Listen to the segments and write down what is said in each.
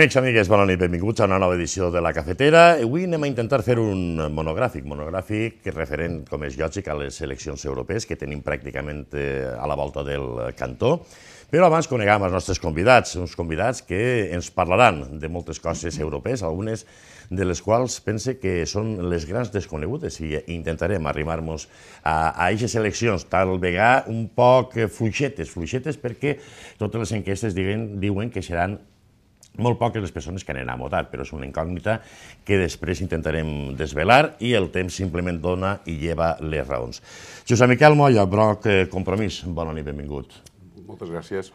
Amics, amigues, bona nit, benvinguts a una nova edició de La Cafetera. Avui anem a intentar fer un monogràfic, monogràfic referent, com és lògic, a les eleccions europees que tenim pràcticament eh, a la volta del cantó. Però abans conegam els nostres convidats, uns convidats que ens parlaran de moltes coses europees, algunes de les quals pense que són les grans desconegudes i intentarem arribar-nos a, a aquestes eleccions, tal vegada un poc fluixetes, fluixetes perquè totes les enquestes diuen, diuen que seran molt poques les persones que aniran a votar, però és una incògnita que després intentarem desvelar i el temps simplement dona i lleva les raons. Josep Miquel Molla, Broc eh, Compromís, bona nit, benvingut. Moltes gràcies.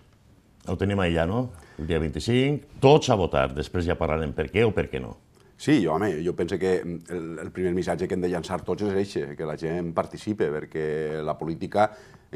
Ho tenim allà, no? El dia 25, tots a votar, després ja parlarem per què o per què no. Sí, jo, home, jo penso que el, el primer missatge que hem de llançar tots és això, que la gent participe, perquè la política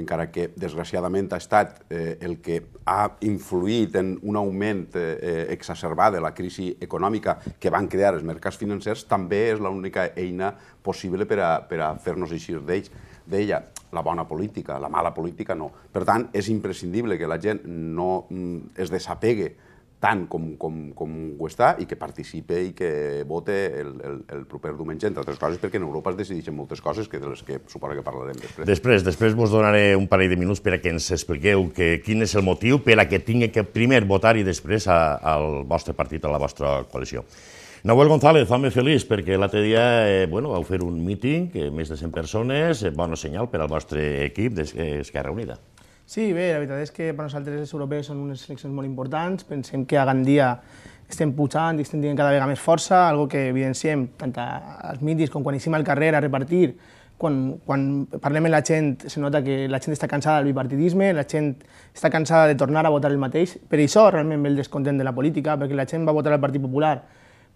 encara que desgraciadament ha estat eh, el que ha influït en un augment eh, eh exacerbat de la crisi econòmica que van crear els mercats financers, també és l'única eina possible per a, per a fer-nos eixir d'ells d'ella, la bona política, la mala política no. Per tant, és imprescindible que la gent no mm, es desapegue tant com, com, com ho està i que participe i que vote el, el, el proper diumenge, entre altres coses, perquè en Europa es decideixen moltes coses que de les que suposo que parlarem després. Després, després vos donaré un parell de minuts per a que ens expliqueu que, quin és el motiu per a que tingui que primer votar i després a, al vostre partit, a la vostra coalició. Nahuel González, fa-me feliç, perquè l'altre dia eh, bueno, vau fer un míting, eh, més de 100 persones, eh, bon senyal per al vostre equip d'Esquerra eh, Unida. Sí, bé, la veritat és que per nosaltres els europeus són unes seleccions molt importants. Pensem que a Gandia estem pujant i estem tenint cada vegada més força, algo que evidenciem tant als mítics com quan hicim al carrer a repartir. Quan, quan parlem amb la gent se nota que la gent està cansada del bipartidisme, la gent està cansada de tornar a votar el mateix. Per això realment ve el descontent de la política, perquè la gent va votar al Partit Popular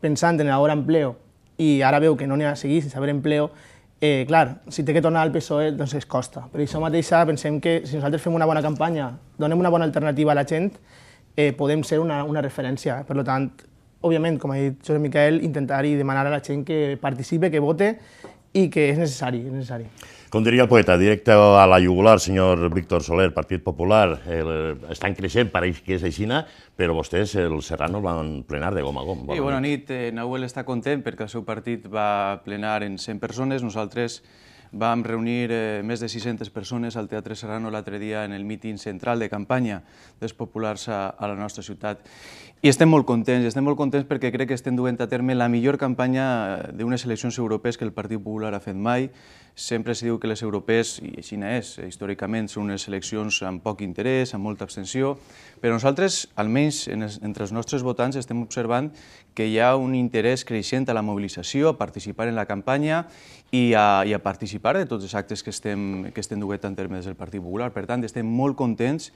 pensant en l'hora empleo i ara veu que no n'hi ha a seguir sense haver empleo eh, clar, si té que tornar al PSOE, doncs es costa. Per això mateix pensem que si nosaltres fem una bona campanya, donem una bona alternativa a la gent, eh, podem ser una, una referència. Per tant, òbviament, com ha dit Josep Miquel, intentar i demanar a la gent que participe, que vote i que és necessari, és necessari. Com diria el poeta, directe a la jugular, senyor Víctor Soler, Partit Popular, eh, estan creixent, pareix que és aixina, però vostès, el Serrano, van plenar de gom a gom. sí, bona nit. nit. Eh, Nahuel està content perquè el seu partit va plenar en 100 persones. Nosaltres vam reunir eh, més de 600 persones al Teatre Serrano l'altre dia en el míting central de campanya dels populars a, a la nostra ciutat. I estem molt contents, estem molt contents perquè crec que estem duent a terme la millor campanya d'unes eleccions europees que el Partit Popular ha fet mai, Sempre es diu que les europees, i així és, eh, històricament són unes eleccions amb poc interès, amb molta abstenció, però nosaltres, almenys entre els nostres votants, estem observant que hi ha un interès creixent a la mobilització, a participar en la campanya i a, i a participar de tots els actes que estem, que estem duent en termes del Partit Popular. Per tant, estem molt contents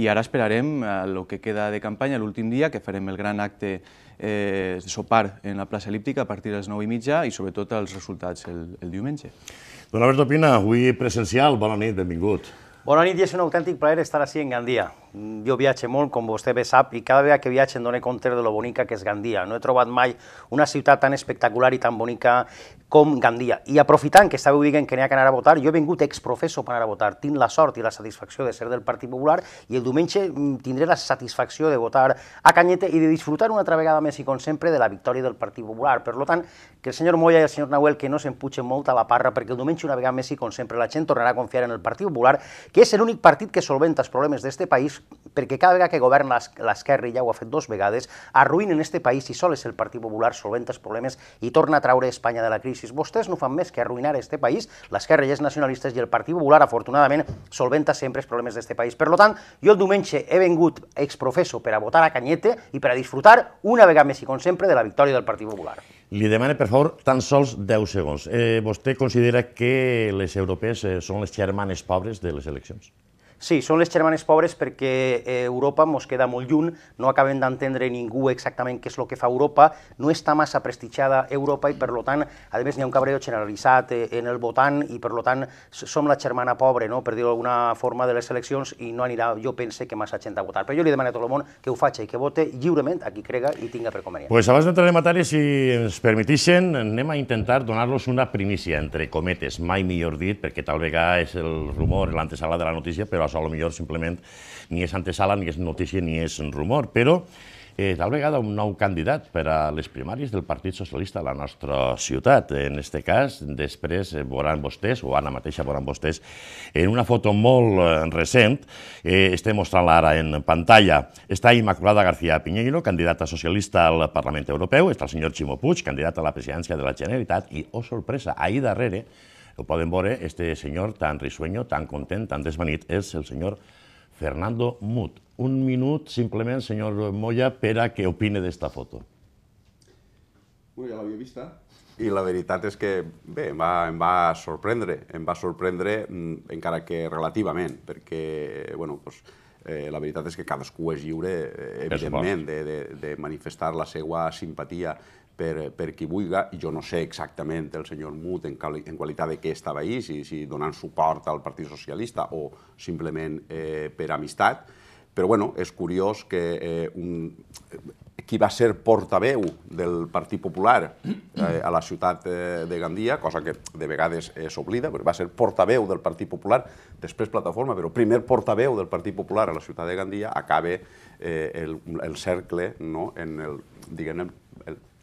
i ara esperarem el eh, que queda de campanya l'últim dia, que farem el gran acte eh, sopar en la plaça elíptica a partir de les 9 i mitja i sobretot els resultats el, el diumenge. Don Albert Opina, avui presencial, bona nit, benvingut. Bona nit i és un autèntic plaer estar així en Gandia. Jo viatge molt, com vostè bé sap, i cada vegada que viatge em dono compte de lo bonica que és Gandia. No he trobat mai una ciutat tan espectacular i tan bonica com Gandia. I aprofitant que estàveu dient que n'hi ha que anar a votar, jo he vingut exprofesso per anar a votar. Tinc la sort i la satisfacció de ser del Partit Popular i el diumenge mm, tindré la satisfacció de votar a Canyete i de disfrutar una altra vegada més i com sempre de la victòria del Partit Popular. Per tant, que el senyor Moya i el senyor Nahuel que no s'empuixen molt a la parra perquè el diumenge una vegada més i com sempre la gent tornarà a confiar en el Partit Popular, que és l'únic partit que solventa els problemes d'este país perquè cada vegada que governa l'esquerra, i ja ho ha fet dos vegades, arruïnen este país i sol és el Partit Popular solventa els problemes i torna a traure Espanya de la crisi. Vostès no fan més que arruïnar este país, l'esquerra ja és nacionalistes i el Partit Popular, afortunadament, solventa sempre els problemes d'este país. Per tant, jo el diumenge he vengut exprofesso per a votar a Canyete i per a disfrutar una vegada més i com sempre de la victòria del Partit Popular. Li demane, per favor, tan sols 10 segons. Eh, vostè considera que les europees eh, són les germanes pobres de les eleccions? Sí, són les germanes pobres perquè eh, Europa mos queda molt lluny, no acabem d'entendre ningú exactament què és el que fa Europa, no està massa prestigiada Europa i per tant, a més n'hi ha un cabreo generalitzat eh, en el votant i per tant som la germana pobre, no? per dir-ho d'alguna forma, de les eleccions i no anirà, jo pense que massa gent a votar. Però jo li demano a tot el món que ho faci i que vote lliurement a qui crega i tinga per convenient. Pues abans d'entrar en matèria, si ens permetixen, anem a intentar donar-los una primícia, entre cometes, mai millor dit, perquè tal vegada és el rumor, l'antesala de la notícia, però cosa, a lo millor simplement ni és antesala, ni és notícia, ni és rumor, però eh, tal vegada un nou candidat per a les primàries del Partit Socialista a la nostra ciutat. En aquest cas, després eh, veuran vostès, o ara mateixa veuran vostès, en una foto molt eh, recent, eh, estem mostrant-la ara en pantalla, està Immaculada García Piñeiro, candidata socialista al Parlament Europeu, està el senyor Ximo Puig, candidat a la presidència de la Generalitat, i, oh sorpresa, ahir darrere, el poden veure, este senyor tan risueño, tan content, tan desvanit, és el senyor Fernando Mut. Un minut, simplement, senyor Moya, per a que opine d'esta foto. Bueno, ja l'havia vista, i la veritat és que, bé, em va, em va sorprendre, em va sorprendre mm, encara que relativament, perquè, bueno, doncs, eh, la veritat és que cadascú és lliure, eh, evidentment, de, de, de manifestar la seva simpatia per, per qui i Jo no sé exactament el senyor Mut en, quali, en qualitat de què estava ahir, si, si donant suport al Partit Socialista o simplement eh, per amistat, però bueno, és curiós que eh, un, eh, qui va ser portaveu del Partit Popular eh, a la ciutat eh, de Gandia, cosa que de vegades eh, s'oblida, però va ser portaveu del Partit Popular, després plataforma, però primer portaveu del Partit Popular a la ciutat de Gandia, acaba eh, el, el cercle no? en el, diguem,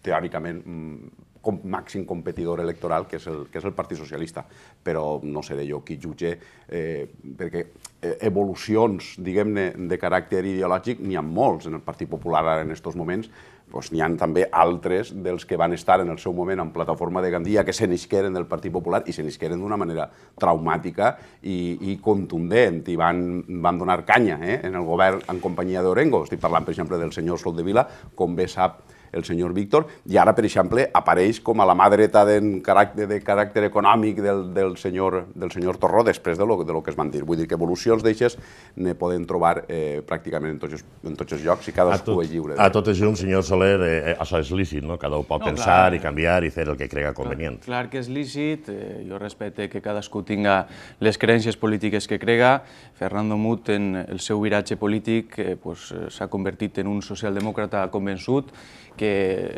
teòricament mm, com màxim competidor electoral, que és el, que és el Partit Socialista. Però no seré jo qui jutge, eh, perquè eh, evolucions, diguem-ne, de caràcter ideològic n'hi ha molts en el Partit Popular ara en aquests moments, doncs n'hi han també altres dels que van estar en el seu moment en plataforma de Gandia que se n'isqueren del Partit Popular i se n'isqueren d'una manera traumàtica i, i contundent i van, van donar canya eh, en el govern en companyia d'Orengo. Estic parlant, per exemple, del senyor Vila, com bé sap el senyor Víctor, i ara, per exemple, apareix com a la mà dreta de caràcter, de caràcter econòmic del, del, senyor, del senyor Torró després de lo, de lo que es van dir. Vull dir que evolucions d'eixes ne poden trobar eh, pràcticament en tots, els, en tots els llocs i cadascú tot, és lliure. De... A totes un senyor Soler, eh, eh, això és lícit, no? Cada un pot no, pensar clar, i canviar i fer el que crega convenient. Clar, clar que és lícit, eh, jo respecte que cadascú tinga les creences polítiques que crega, Fernando Mut, en el seu viratge polític, eh, pues, eh, s'ha convertit en un socialdemòcrata convençut que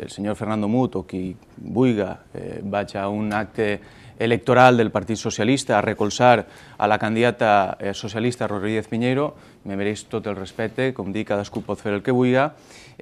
el senyor Fernando Mut o qui vulgui eh, vagi a un acte electoral del Partit Socialista a recolzar a la candidata eh, socialista Rodríguez Piñeiro, me mereix tot el respecte, com dic, cadascú pot fer el que vulgui,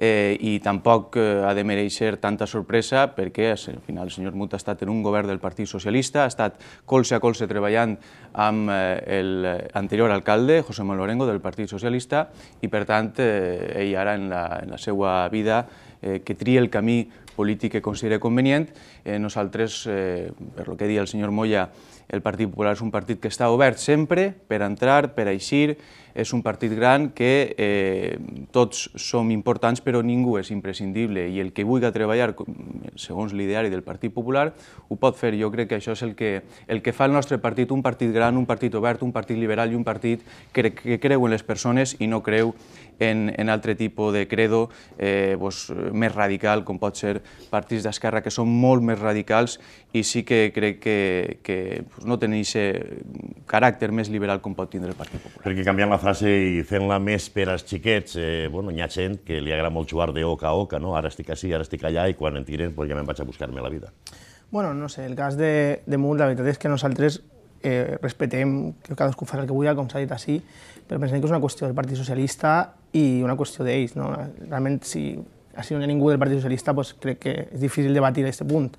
eh, i tampoc eh, ha de mereixer tanta sorpresa perquè al final el senyor Mut ha estat en un govern del Partit Socialista, ha estat colze a colze treballant amb eh, l'anterior alcalde, José Manuel Lorengo, del Partit Socialista, i per tant ell ara en la, en la seva vida eh, que tria el camí polític que considera convenient. Eh, nosaltres, eh, per lo que deia el senyor Moya, el Partit Popular és un partit que està obert sempre per entrar, per eixir, és un partit gran que eh, tots som importants però ningú és imprescindible i el que vulgui treballar segons l'ideari del Partit Popular ho pot fer. Jo crec que això és el que, el que fa el nostre partit, un partit gran, un partit obert, un partit liberal i un partit que, creu en les persones i no creu en, en altre tipus de credo eh, més radical, com pot ser partits d'esquerra que són molt més radicals i sí que crec que, que pues, no tenen aquest caràcter més liberal com pot tindre el Partit Popular. Perquè canviant la frase i fent-la més per als xiquets, eh, bueno, hi ha gent que li agrada molt jugar de oca a oca, no? ara estic així, ara estic allà, i quan en tiren pues, doncs ja me'n vaig a buscar-me la vida. Bueno, no sé, el cas de, de Munt, la veritat és que nosaltres eh, respetem que cadascú farà el que vulgui, com s'ha dit així, però pensem que és una qüestió del Partit Socialista i una qüestió d'ells. No? Realment, si així no hi ha ningú del Partit Socialista, pues, doncs crec que és difícil debatir aquest punt.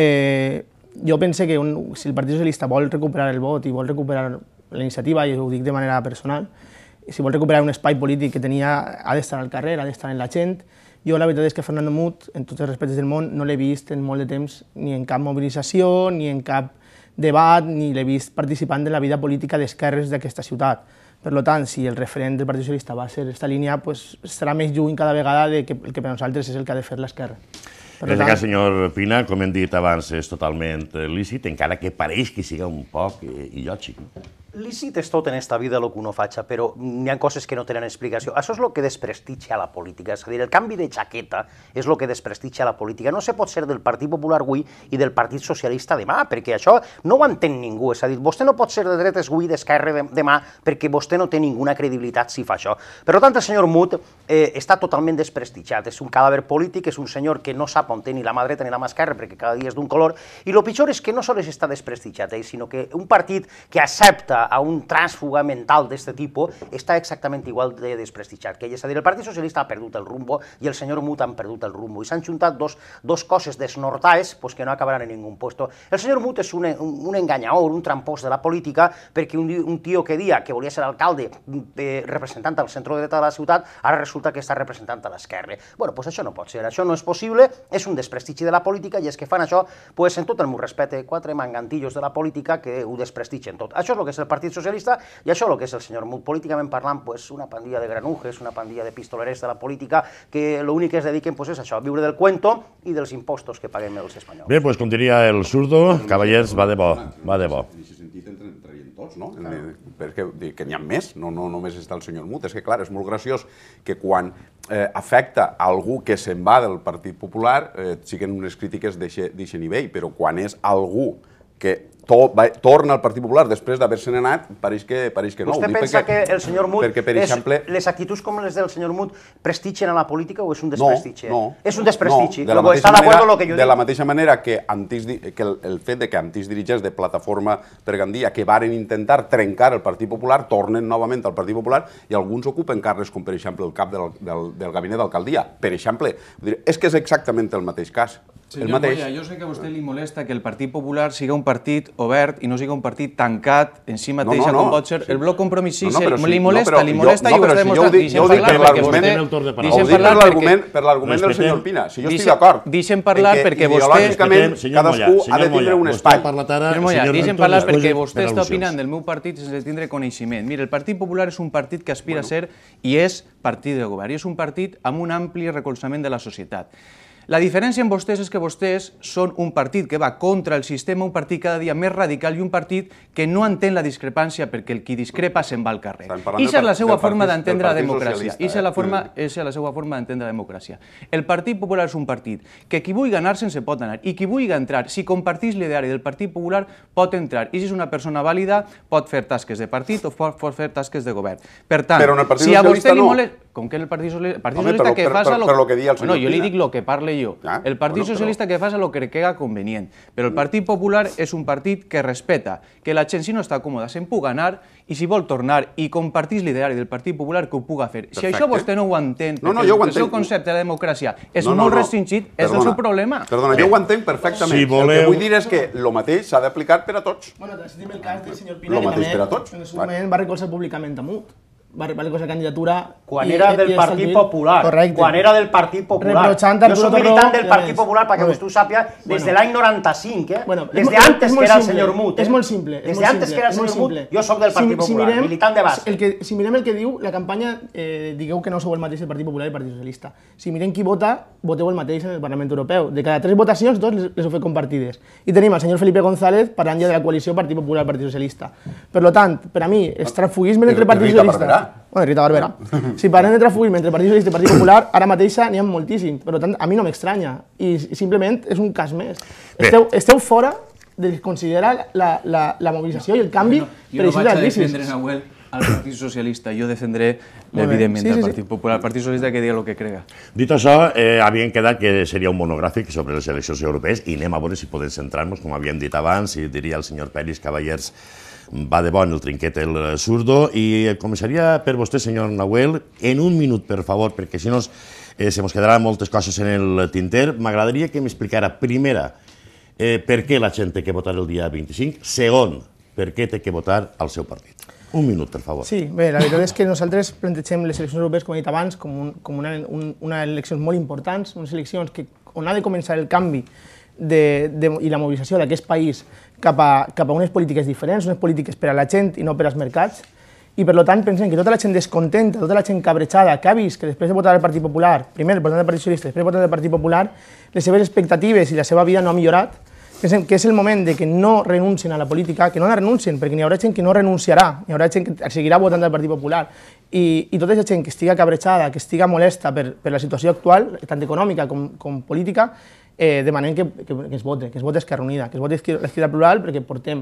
Eh, jo pense que un, si el Partit Socialista vol recuperar el vot i vol recuperar la iniciativa, i ho dic de manera personal, si vol recuperar un espai polític que tenia, ha d'estar al carrer, ha d'estar en la gent. Jo la veritat és que Fernando Mut, en tots els respectes del món, no l'he vist en molt de temps ni en cap mobilització, ni en cap debat, ni l'he vist participant en la vida política d'esquerres d'aquesta ciutat. Per tant, si el referent del Partit Socialista va ser aquesta línia, pues, serà més lluny cada vegada de que, el que per nosaltres és el que ha de fer l'esquerra. en aquest el cas, senyor Pina, com hem dit abans, és totalment lícit, encara que pareix que siga un poc eh, illògic lícit és tot en esta vida el que uno faig, però hi ha coses que no tenen explicació. Això és el que desprestitja la política, és a dir, el canvi de jaqueta és el que desprestitja la política. No se pot ser del Partit Popular avui i del Partit Socialista demà, perquè això no ho entén ningú, és a dir, vostè no pot ser de dretes avui i d'esquerra demà perquè vostè no té ninguna credibilitat si fa això. Per tant, el senyor Mut eh, està totalment desprestitjat. és un cadàver polític, és un senyor que no sap on té ni la mà dreta ni la mà esquerra perquè cada dia és d'un color, i el pitjor és que no només està desprestitjat, eh, sinó que un partit que accepta a, un tránsfuga mental de este tipo está exactament igual de desprestigiar que ella. És a dir, el Partit Socialista ha perdut el rumbo i el señor Mut han perdut el rumbo. I s'han juntat dos, dos coses desnortales pues, que no acabaran en ningún puesto. El señor Mut és un, un, un engañador, un trampós de la política, perquè un, un tío que día que volia ser alcalde eh, representant al centre dreta de la ciutat, ara resulta que está representant a izquierda. Bueno, pues això no pot ser, això no és possible, és un desprestigi de la política i és que fan això, pues, en tot el meu respecte, quatre mangantillos de la política que ho en tot. Això és lo que és el Partit Socialista, i això el que és el senyor Mut, políticament parlant, pues, una pandilla de granujes, una pandilla de pistolerers de la política, que l'únic que es dediquen pues, és això, a viure del cuento i dels impostos que paguem els espanyols. Bé, pues, com diria el surdo, cavallers, va de bo, va de bo. En aquest sentit entrarien tots, no? Claro. Eh, dir que n'hi ha més, no, no només està el senyor Mut. És que, clar, és molt graciós que quan eh, afecta a algú que se'n va del Partit Popular, eh, siguen unes crítiques d'aixe nivell, però quan és algú que to, va, torna al Partit Popular després d'haver-se anat, pareix que, pareix que no. Vostè pensa perquè, que el senyor Mut, perquè, per exemple, és, les actituds com les del senyor Mut prestigien a la política o és un desprestigi? No, no. És un desprestigi. No, de, la Luego, manera, lo que jo de la mateixa manera que, antics, que el, el fet de que antics dirigents de Plataforma per Gandia que varen intentar trencar el Partit Popular tornen novament al Partit Popular i alguns ocupen carres com, per exemple, el cap del, del, del gabinet d'alcaldia. Per exemple, dir, és que és exactament el mateix cas. Senyor el mateix... Moya, jo sé que a vostè li molesta que el Partit Popular siga un partit obert i no siga un partit tancat en si mateix, no, no, no. com pot ser el bloc compromís No, no, si, li molesta, no, li molesta jo, i ho està demostrant. Si jo ho dic, jo ho dic per l'argument per l'argument del senyor Pina. Si jo estic d'acord. Deixem parlar perquè vostè... Ideològicament, cadascú ha de tindre un espai. Senyor Moya, deixem parlar perquè vostè està opinant del meu partit sense tindre coneixement. Mira, el Partit Popular és un partit que aspira a ser i és partit de govern. I és un partit amb un ampli recolzament de la societat. La diferència amb vostès és que vostès són un partit que va contra el sistema, un partit cada dia més radical i un partit que no entén la discrepància perquè el qui discrepa se'n va al carrer. Ixa és la seva eh? forma d'entendre mm. la democràcia. Ixa és la, forma, és la seva forma d'entendre la democràcia. El Partit Popular és un partit que qui vulgui anar se'n se pot anar i qui vulgui entrar, si compartís l'ideari del Partit Popular, pot entrar. I si és una persona vàlida, pot fer tasques de partit o pot fer tasques de govern. Per tant, Però en el Partit si a vostè li no com que el Partit Socialista, el Partit Home, Socialista però, que fa... Lo... Però, el que digui el senyor bueno, jo li dic el que parle jo. Ah, el Partit bueno, Socialista però... que fa el que crega convenient, però el Partit Popular és un partit que respeta, que la gent si no està còmoda se'n puga anar i si vol tornar i compartís l'ideari del Partit Popular que ho puga fer. Perfecte. Si això vostè no ho entén, no, no, jo ho entenc. el seu concepte de democràcia és no, no, molt no. restringit, és perdona, el seu problema. Perdona, jo ho entenc perfectament. Si voleu... El que vull dir és que el mateix s'ha d'aplicar per a tots. Bueno, decidim doncs el cas del senyor Pina, lo que també, per a eh? tots. en el seu moment va recolzar públicament Amut va repelir la candidatura... Quan era del Partit Popular. Correcte. Quan era del Partit Popular. Jo soc militant del Partit Popular, perquè vostè ho sàpia, des de l'any 95, eh? Bueno, des de eh. antes que era el senyor Mut. És molt simple. Des de antes que era el senyor Mut, jo soc del Partit Popular, militant de base. El que, si mirem el que diu la campanya, eh, digueu que no sou el mateix del Partit Popular i el Partit Socialista. Si mirem qui vota, voteu el mateix en el Parlament Europeu. De cada tres votacions, dos les, les heu fet compartides. I tenim el senyor Felipe González parlant ja de la coalició Partit Popular-Partit Socialista. Per lo tant, per a mi, estrafugisme entre Partit Socialista... Bueno, Rita Barberà. Si parlem de trafullisme entre Partit Socialista i Partit Popular, ara mateix n'hi ha moltíssim, per tant, a mi no m'estranya, i simplement és un cas més. Esteu, esteu fora de considerar la, la, la mobilització i el canvi no, no, jo no vaig a defendre, Nahuel, al Partit Socialista, jo defendré, evidentment, sí, sí, el Partit Popular, el Partit Socialista que digui el que crega. Dit això, eh, havíem quedat que seria un monogràfic sobre les eleccions europees i anem a veure si podem centrar-nos, com havíem dit abans, i diria el senyor Peris Cavallers, va de bon el trinquet el surdo eh, i començaria per vostè, senyor Nahuel, en un minut, per favor, perquè si no eh, se mos quedaran moltes coses en el tinter. M'agradaria que m'explicara, primera, eh, per què la gent té que votar el dia 25, segon, per què té que votar al seu partit. Un minut, per favor. Sí, bé, la veritat és que nosaltres plantegem les eleccions europees, com he dit abans, com, un, com una, un, una eleccions molt importants, unes eleccions que, on ha de començar el canvi de, de, i la mobilització d'aquest país cap a, cap a unes polítiques diferents, unes polítiques per a la gent i no per als mercats, i per tant pensem que tota la gent descontenta, tota la gent cabrejada, que ha vist que després de votar al Partit Popular, primer votant al Partit Socialista, després votant al Partit Popular, les seves expectatives i la seva vida no ha millorat, pensem que és el moment de que no renuncien a la política, que no la renuncien, perquè n'hi haurà gent que no renunciarà, n'hi haurà gent que seguirà votant al Partit Popular, i, i tota aquesta gent que estiga cabrejada, que estiga molesta per, per la situació actual, tant econòmica com, com política, eh, demanem que, que, que es vote, que es vote Esquerra Unida, que es vote l'Esquerra Plural, perquè portem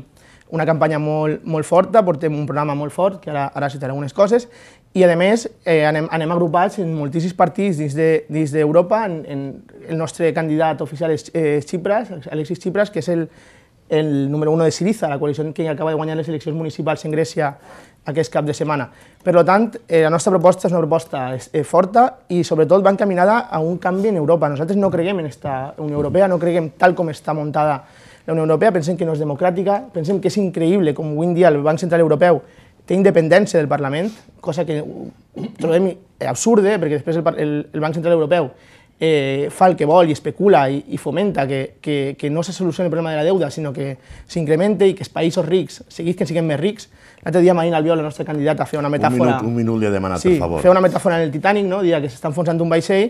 una campanya molt, molt forta, portem un programa molt fort, que ara, ara citaré algunes coses, i a més eh, anem, anem agrupats en moltíssims partits dins d'Europa, de, dins en, en, el nostre candidat oficial és eh, Xipras, Alexis Xipras, que és el, el número 1 de Siriza, la coalició que acaba de guanyar les eleccions municipals en Grècia aquest cap de setmana. Per tant, eh, la nostra proposta és una proposta eh, forta i sobretot va encaminada a un canvi en Europa. Nosaltres no creiem en esta Unió Europea, no creiem tal com està muntada la Unió Europea, pensem que no és democràtica, pensem que és increïble com avui en dia el Banc Central Europeu té independència del Parlament, cosa que trobem eh, absurda, eh, perquè després el, el, el Banc Central Europeu eh, fa el que vol i especula i, i fomenta que, que, que no se solucioni el problema de la deuda, sinó que s'incremente i que els països rics seguís que siguin més rics. L'altre dia Marina Albiol, la nostra candidata, feia una metàfora... Un minut, un minut li he demanat, sí, per favor. Feia una metàfora en el Titanic, no? dia que s'està enfonsant un vaixell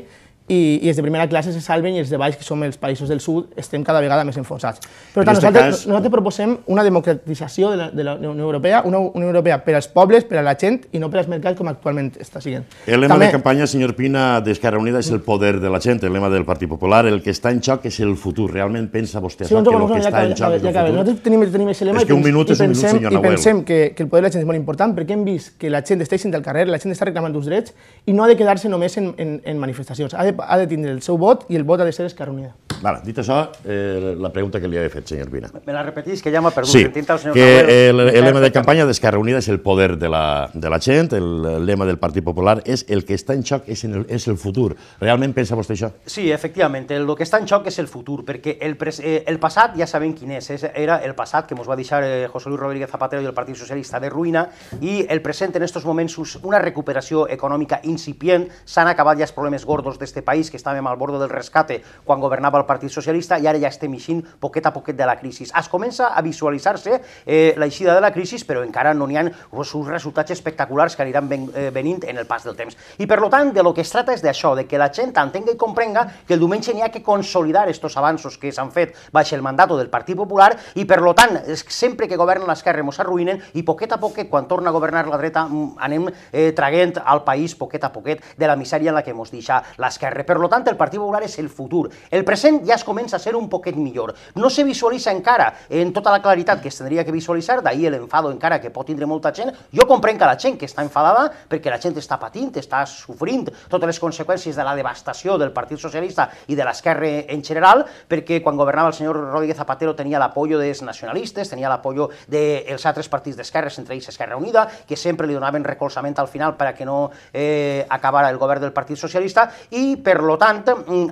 i, i els de primera classe se salven i els de baix, que som els països del sud, estem cada vegada més enfonsats. Per tant, nosaltres, cas... nosaltres proposem una democratització de la, de la Unió Europea, una Unió Europea per als pobles, per a la gent i no per als mercats com actualment està siguent. El lema També... de campanya, senyor Pina, d'Esquerra Unida és el poder de la gent, el lema del Partit Popular, el que està en xoc és el futur, realment pensa vostè sí, això, doncs que el que està ja en xoc ja és el futur? Nosaltres tenim, tenim lema és que un minut és un pensem, minut, I pensem que, que el poder de la gent és molt important perquè hem vist que la gent està sent al carrer, la gent està reclamant uns drets i no ha de quedar-se només en, en, en manifestacions, ha de ha de tindre el seu vot i el vot ha de ser Esquerra Unida. Vale, dit això, eh, la pregunta que li he fet, senyor Vina. Me la repetís, que ja m'ha perdut. Sí, el que el, el, el lema de campanya d'Esquerra Unida és el poder de la, de la gent, el, el lema del Partit Popular és el que està en xoc és, en el, és el futur. Realment pensa vostè això? Sí, efectivament, el, el que està en xoc és el futur, perquè el, pres, eh, el passat ja sabem quin és, és era el passat que ens va deixar eh, José Luis Rodríguez Zapatero i el Partit Socialista de ruïna, i el present en estos moments una recuperació econòmica incipient, s'han acabat ja els problemes gordos d'este país, que estàvem al bord del rescate quan governava el Partit Socialista i ara ja estem eixint poquet a poquet de la crisi. Es comença a visualitzar-se eh, l'eixida de la crisi, però encara no n'hi ha uns resultats espectaculars que aniran ben, eh, venint en el pas del temps. I per tant, de lo que es trata és d'això, de que la gent entenga i comprenga que el diumenge n'hi ha que consolidar estos avanços que s'han fet baix el mandat del Partit Popular i per tant, sempre que governa l'esquerra ens arruïnen i poquet a poquet, quan torna a governar la dreta, mm, anem eh, traguent al país poquet a poquet de la misèria en la que ens deixa l'esquerra. Per tant, el Partit Popular és el futur. El present moment ja es comença a ser un poquet millor. No se visualitza encara en tota la claritat que es tindria que visualitzar, d'ahir l'enfado encara que pot tindre molta gent. Jo comprenc que la gent que està enfadada, perquè la gent està patint, està sofrint totes les conseqüències de la devastació del Partit Socialista i de l'esquerra en general, perquè quan governava el senyor Rodríguez Zapatero tenia l'apoyo dels nacionalistes, tenia l'apoyo dels altres partits d'esquerres, entre ells Esquerra Unida, que sempre li donaven recolzament al final perquè no eh, acabara el govern del Partit Socialista, i per lo tant,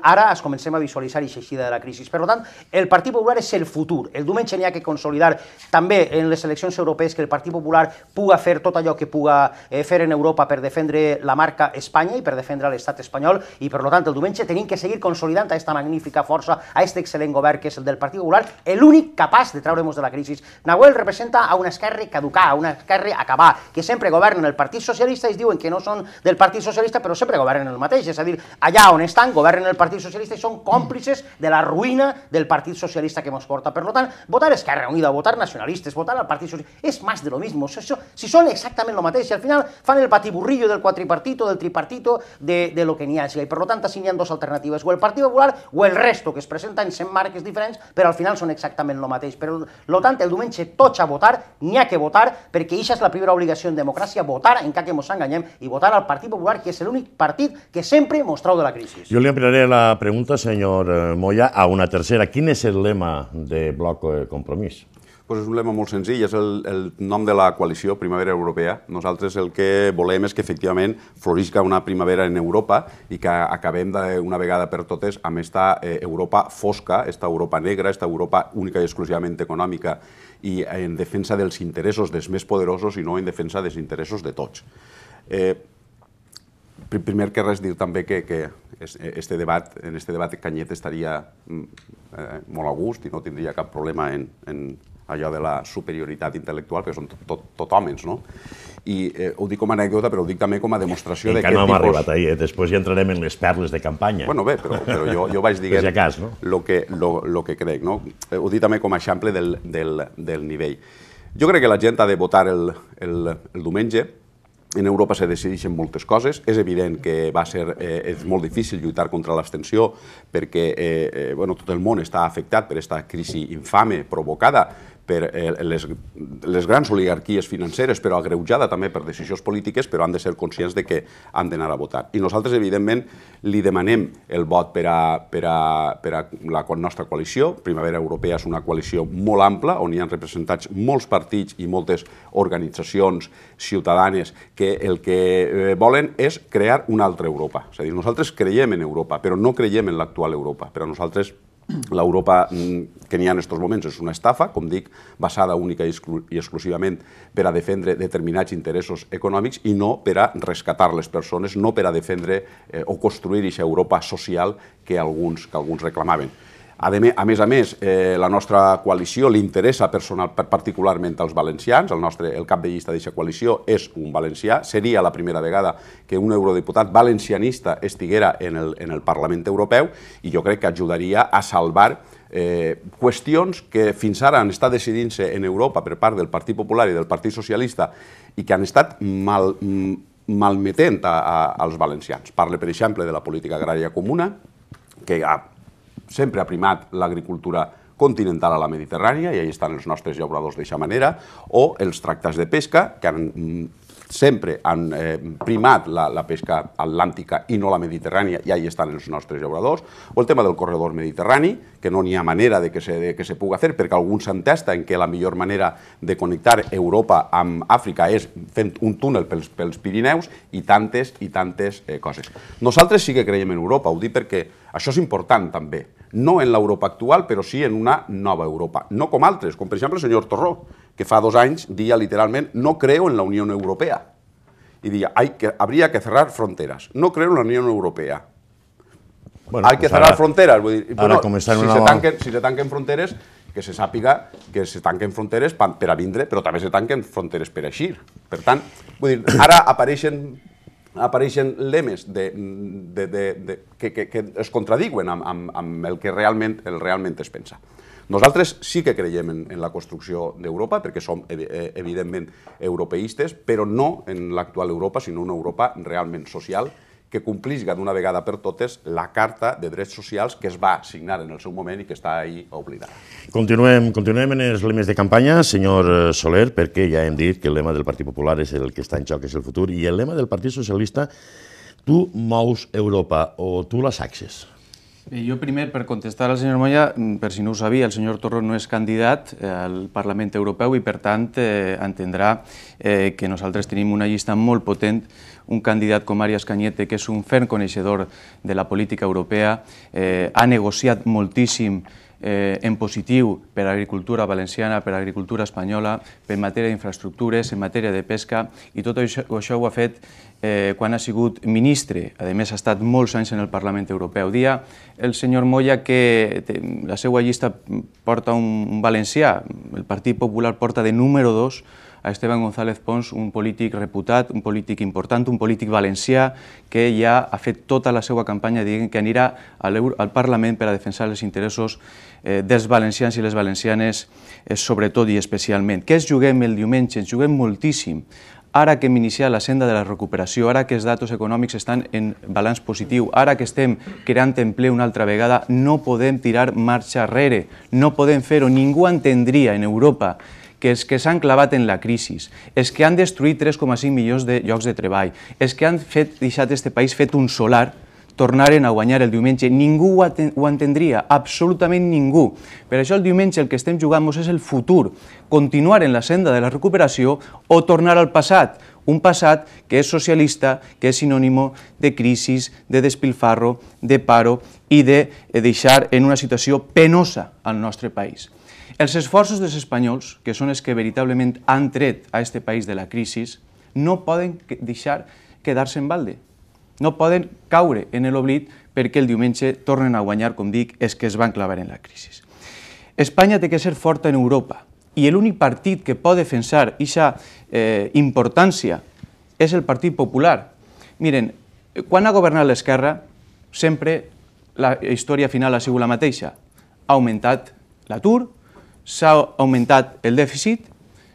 ara es comencem a visualitzar i eixida de la crisi. Per tant, el Partit Popular és el futur. El diumenge n'hi ha que consolidar també en les eleccions europees que el Partit Popular puga fer tot allò que puga eh, fer en Europa per defendre la marca Espanya i per defendre l'estat espanyol i per tant el diumenge tenim que seguir consolidant aquesta magnífica força, a aquest excel·lent govern que és el del Partit Popular, l'únic capaç de treure'ns de la crisi. Nahuel representa a una esquerra caducar, a una esquerra acabar, que sempre governen el Partit Socialista, es diuen que no són del Partit Socialista però sempre governen el mateix, és a dir, allà on estan governen el Partit Socialista i són còmplices de la ruina del Partido Socialista que corta, por lo tanto, votar es que reunido a votar nacionalistas, votar al Partido Socialista, es más de lo mismo. si son exactamente lo mateix, y al final fan el patiburrillo del cuatripartito del tripartito, de, lo que ni por y por lo tanto hay dos alternativas o el Partido Popular o el resto, que se presenta en marques pero pero al final son exactamente lo matéis pero lo tanto el domingo tocha a votar, ni hay que votar, porque esa es la primera obligación democracia, democracia, votar, en que nos enganyem, y votar al Partido Popular, que es el único partido que siempre ha mostrado la crisis Yo le ampliaré la pregunta, señor... Eh, Moya a una tercera. Quin és el lema de bloc compromís? Pues és un lema molt senzill, és el, el nom de la coalició Primavera Europea. Nosaltres el que volem és que efectivament florisca una primavera en Europa i que acabem d'una vegada per totes amb esta eh, Europa fosca, esta Europa negra, esta Europa única i exclusivament econòmica i en defensa dels interessos dels més poderosos i no en defensa dels interessos de tots. Eh, primer que res dir també que, que este debat, en este debat Canyet estaria mm, eh, molt a gust i no tindria cap problema en, en allò de la superioritat intel·lectual, perquè són tot, tot, tot homes, no? I eh, ho dic com a anècdota, però ho dic també com a demostració Encara de que... Encara no hem tipus... arribat ahir, eh? després ja entrarem en les perles de campanya. Bueno, bé, però, però jo, jo vaig dir pues cas, no? lo, que, lo, lo que crec, no? Eh, ho dic també com a eixample del, del, del nivell. Jo crec que la gent ha de votar el, el, el diumenge, en Europa se decideixen moltes coses, és evident que va ser, eh, és molt difícil lluitar contra l'abstenció perquè eh, eh, bueno, tot el món està afectat per aquesta crisi infame provocada per eh, les, les grans oligarquies financeres, però agreujada també per decisions polítiques, però han de ser conscients de que han d'anar a votar. I nosaltres, evidentment, li demanem el vot per a, per a, per a la nostra coalició. Primavera Europea és una coalició molt ampla, on hi ha representats molts partits i moltes organitzacions ciutadanes que el que eh, volen és crear una altra Europa. És a dir, nosaltres creiem en Europa, però no creiem en l'actual Europa. Però nosaltres l'Europa mm, que n'hi ha en aquests moments és una estafa, com dic, basada única i, exclusivament per a defendre determinats interessos econòmics i no per a rescatar les persones, no per a defendre eh, o construir aquesta Europa social que alguns, que alguns reclamaven. A, més a més, eh, la nostra coalició li interessa particularment als valencians, el, nostre, el cap de llista d'aquesta coalició és un valencià, seria la primera vegada que un eurodiputat valencianista estiguera en el, en el Parlament Europeu i jo crec que ajudaria a salvar eh, qüestions que fins ara han estat decidint-se en Europa per part del Partit Popular i del Partit Socialista i que han estat mal, mm, malmetent als valencians. Parle, per exemple, de la política agrària comuna, que sempre ha primat l'agricultura continental a la Mediterrània, i ahí estan els nostres llauradors d'aixa manera, o els tractats de pesca, que han, mm, sempre han eh, primat la, la pesca atlàntica i no la mediterrània, i ahí estan els nostres llauradors, o el tema del corredor mediterrani, que no n'hi ha manera de que, se, de que se puga fer, perquè s'entesta en que la millor manera de connectar Europa amb Àfrica és fent un túnel pels, pels Pirineus i tantes i tantes eh, coses. Nosaltres sí que creiem en Europa, ho dic perquè això és important també, no en l'Europa actual, però sí en una nova Europa, no com altres, com per exemple el senyor Torró, que fa dos anys dia literalment no creo en la Unió Europea, i diría, hay que, habría que cerrar fronteres, No creo en la Unió Europea. Bueno, Hay que pues cerrar ara, fronteres, vull dir, bueno, si, una... se tanquen, si se tanquen fronteres, que se sàpiga que se tanquen fronteres per a vindre, però també se tanquen fronteres per a eixir. Per tant, vull dir, ara apareixen apareixen lemes de, de, de, de, que, que, que es contradiuen amb, amb, amb el que realment, el realment es pensa. Nosaltres sí que creiem en, en la construcció d'Europa, perquè som, eh, evidentment, europeistes, però no en l'actual Europa, sinó una Europa realment social, que complisca d'una vegada per totes la Carta de Drets Socials que es va signar en el seu moment i que està ahir oblidada. Continuem, continuem en els lemes de campanya, senyor eh, Soler, perquè ja hem dit que el lema del Partit Popular és el que està en xoc, és el futur, i el lema del Partit Socialista, tu mous Europa o tu la saxes. Bé, jo primer, per contestar al senyor Moya, mm, per si no ho sabia, el senyor Torro no és candidat eh, al Parlament Europeu i, per tant, eh, entendrà eh, que nosaltres tenim una llista molt potent un candidat com Arias Canyete, que és un ferm coneixedor de la política europea, eh, ha negociat moltíssim eh, en positiu per a agricultura valenciana, per a agricultura espanyola, en matèria d'infraestructures, en matèria de pesca, i tot això, això ho ha fet eh, quan ha sigut ministre. A més, ha estat molts anys en el Parlament Europeu. Dia el senyor Moya que la seva llista porta un valencià, el Partit Popular porta de número 2 a Esteban González Pons, un polític reputat, un polític important, un polític valencià, que ja ha fet tota la seva campanya dient que anirà al Parlament per a defensar els interessos eh, dels valencians i les valencianes, eh, sobretot i especialment. Què es juguem el diumenge? Ens juguem moltíssim ara que hem iniciat la senda de la recuperació, ara que els datos econòmics estan en balanç positiu, ara que estem creant empleu una altra vegada, no podem tirar marxa arrere, no podem fer-ho, ningú entendria en Europa que els que s'han clavat en la crisi, els que han destruït 3,5 milions de llocs de treball, els que han fet, deixat este país fet un solar, tornaren a guanyar el diumenge. Ningú ho, ho entendria, absolutament ningú. Per això el diumenge el que estem jugant és el futur, continuar en la senda de la recuperació o tornar al passat, un passat que és socialista, que és sinònimo de crisi, de despilfarro, de paro i de eh, deixar en una situació penosa al nostre país. Els esforços dels espanyols, que són els que veritablement han tret a aquest país de la crisi, no poden deixar quedar-se en balde. No poden caure en l'oblit perquè el diumenge tornen a guanyar, com dic, és que es van clavar en la crisi. Espanya té que ser forta en Europa i l'únic partit que pot defensar aquesta eh, importància és el Partit Popular. Miren, eh, quan ha governat l'esquerra sempre la història final ha sigut la mateixa. Ha augmentat l'atur, s'ha augmentat el dèficit,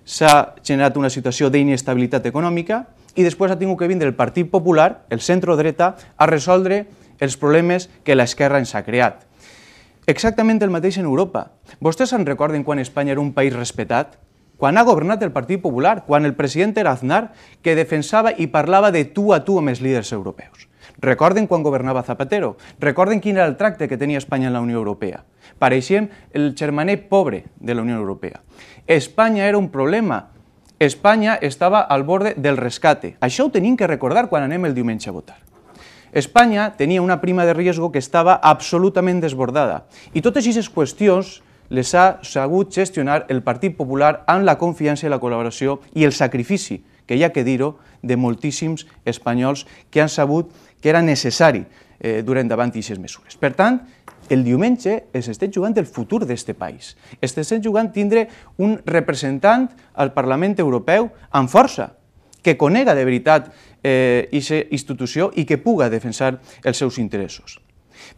s'ha generat una situació d'inestabilitat econòmica i després ha tingut que vindre el Partit Popular, el centre-dreta, a resoldre els problemes que l'esquerra ens ha creat. Exactament el mateix en Europa. Vostès se'n recorden quan Espanya era un país respetat? Quan ha governat el Partit Popular, quan el president era Aznar, que defensava i parlava de tu a tu amb els líders europeus. Recorden quan governava Zapatero, recorden quin era el tracte que tenia Espanya en la Unió Europea. Pareixem el germaner pobre de la Unió Europea. Espanya era un problema, Espanya estava al borde del rescate. Això ho tenim que recordar quan anem el diumenge a votar. Espanya tenia una prima de riesgo que estava absolutament desbordada i totes aquestes qüestions les ha sabut gestionar el Partit Popular amb la confiança i la col·laboració i el sacrifici, que hi ha que dir-ho, de moltíssims espanyols que han sabut que era necessari eh, dur endavant aquestes mesures. Per tant, el diumenge es està jugant el futur d'aquest país. Es està jugant tindre un representant al Parlament Europeu amb força, que conega de veritat aquesta eh, institució i que puga defensar els seus interessos.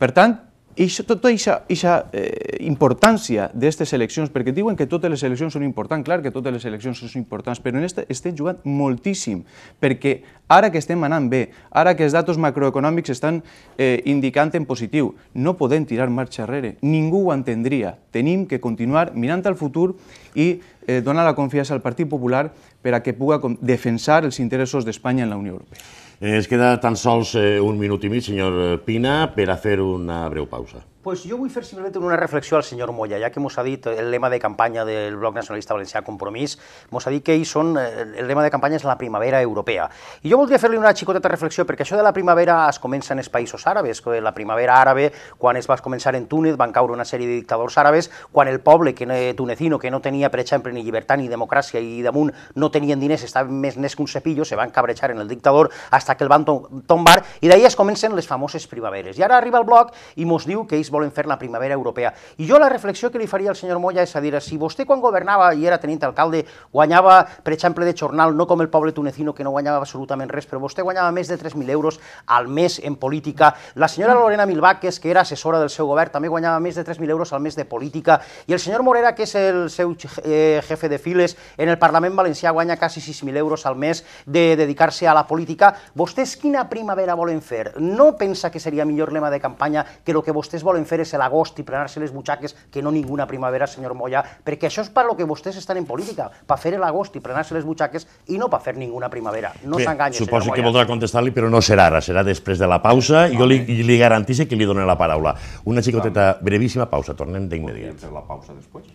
Per tant, ixa, tota aquesta eh, importància d'aquestes eleccions, perquè diuen que totes les eleccions són importants, clar que totes les eleccions són importants, però en aquesta estem jugant moltíssim, perquè ara que estem anant bé, ara que els datos macroeconòmics estan eh, indicant en positiu, no podem tirar marxa arrere, ningú ho entendria. Tenim que continuar mirant al futur i eh, donar la confiança al Partit Popular per a que puga defensar els interessos d'Espanya en la Unió Europea. Ens eh, queda tan sols eh, un minut i mig, senyor eh, Pina, per a fer una breu pausa. Pues jo vull fer simplement una reflexió al señor Moya, ja que mos ha dit el lema de campanya del Bloc Nacionalista Valencià Compromís, mos ha dit que ells són, eh, el lema de campanya és la primavera europea. I jo voldria fer-li una xicoteta reflexió, perquè això de la primavera es comença en els països àrabes, que la primavera àrabe, quan es va començar en Túnez, van caure una sèrie de dictadors àrabes, quan el poble que no, tunecino, que no tenia, per exemple, ni llibertat ni democràcia i damunt no tenien diners, estaven més nes que un cepillo, se van cabrejar en el dictador hasta que el van tombar, i d'ahir es comencen les famoses primaveres. I ara arriba el Bloc i mos diu que ells volen fer la primavera europea. Y yo la reflexión que li faria al señor Moya es a dir, si vostè cuando gobernaba y era teniente alcalde guanyava, per exemple, de jornal, no como el pobre tunecino que no guanyava absolutament res, però vostè guanyava més de 3.000 euros al mes en política. La señora mm. Lorena Milbaques, que era asesora del seu govern, també guanyava més de 3.000 euros al mes de política. Y el señor Morera, que es el seu eh, jefe de files en el Parlament Valencià, guanya quasi 6.000 euros al mes de dedicarse a la política. Vostès quina primavera volen fer? No pensa que seria millor lema de campaña que lo que vostès volen fer és l'agost i plenar-se les butxaques que no ninguna primavera, senyor Moya, perquè això és per lo que vostès estan en política, per fer l'agost i plenar-se les butxaques i no per fer ninguna primavera. No s'enganyi, senyor Moya. Suposo que voldrà contestar-li, però no serà ara, serà després de la pausa i jo li, li garanteixo que li donaré la paraula. Una xicoteta brevíssima pausa, tornem d'immediat. Podríem fer la pausa després?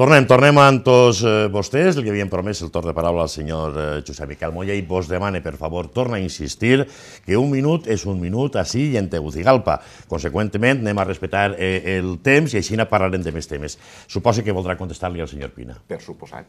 Tornem, tornem amb tots eh, vostès. El que havien promès el torn de paraula al senyor eh, Josep Miquel Molla i vos demane, per favor, torna a insistir que un minut és un minut així i en Tegucigalpa. Conseqüentment, anem a respectar eh, el temps i així parlarem de més temes. Suposo que voldrà contestar-li al senyor Pina. Per suposat.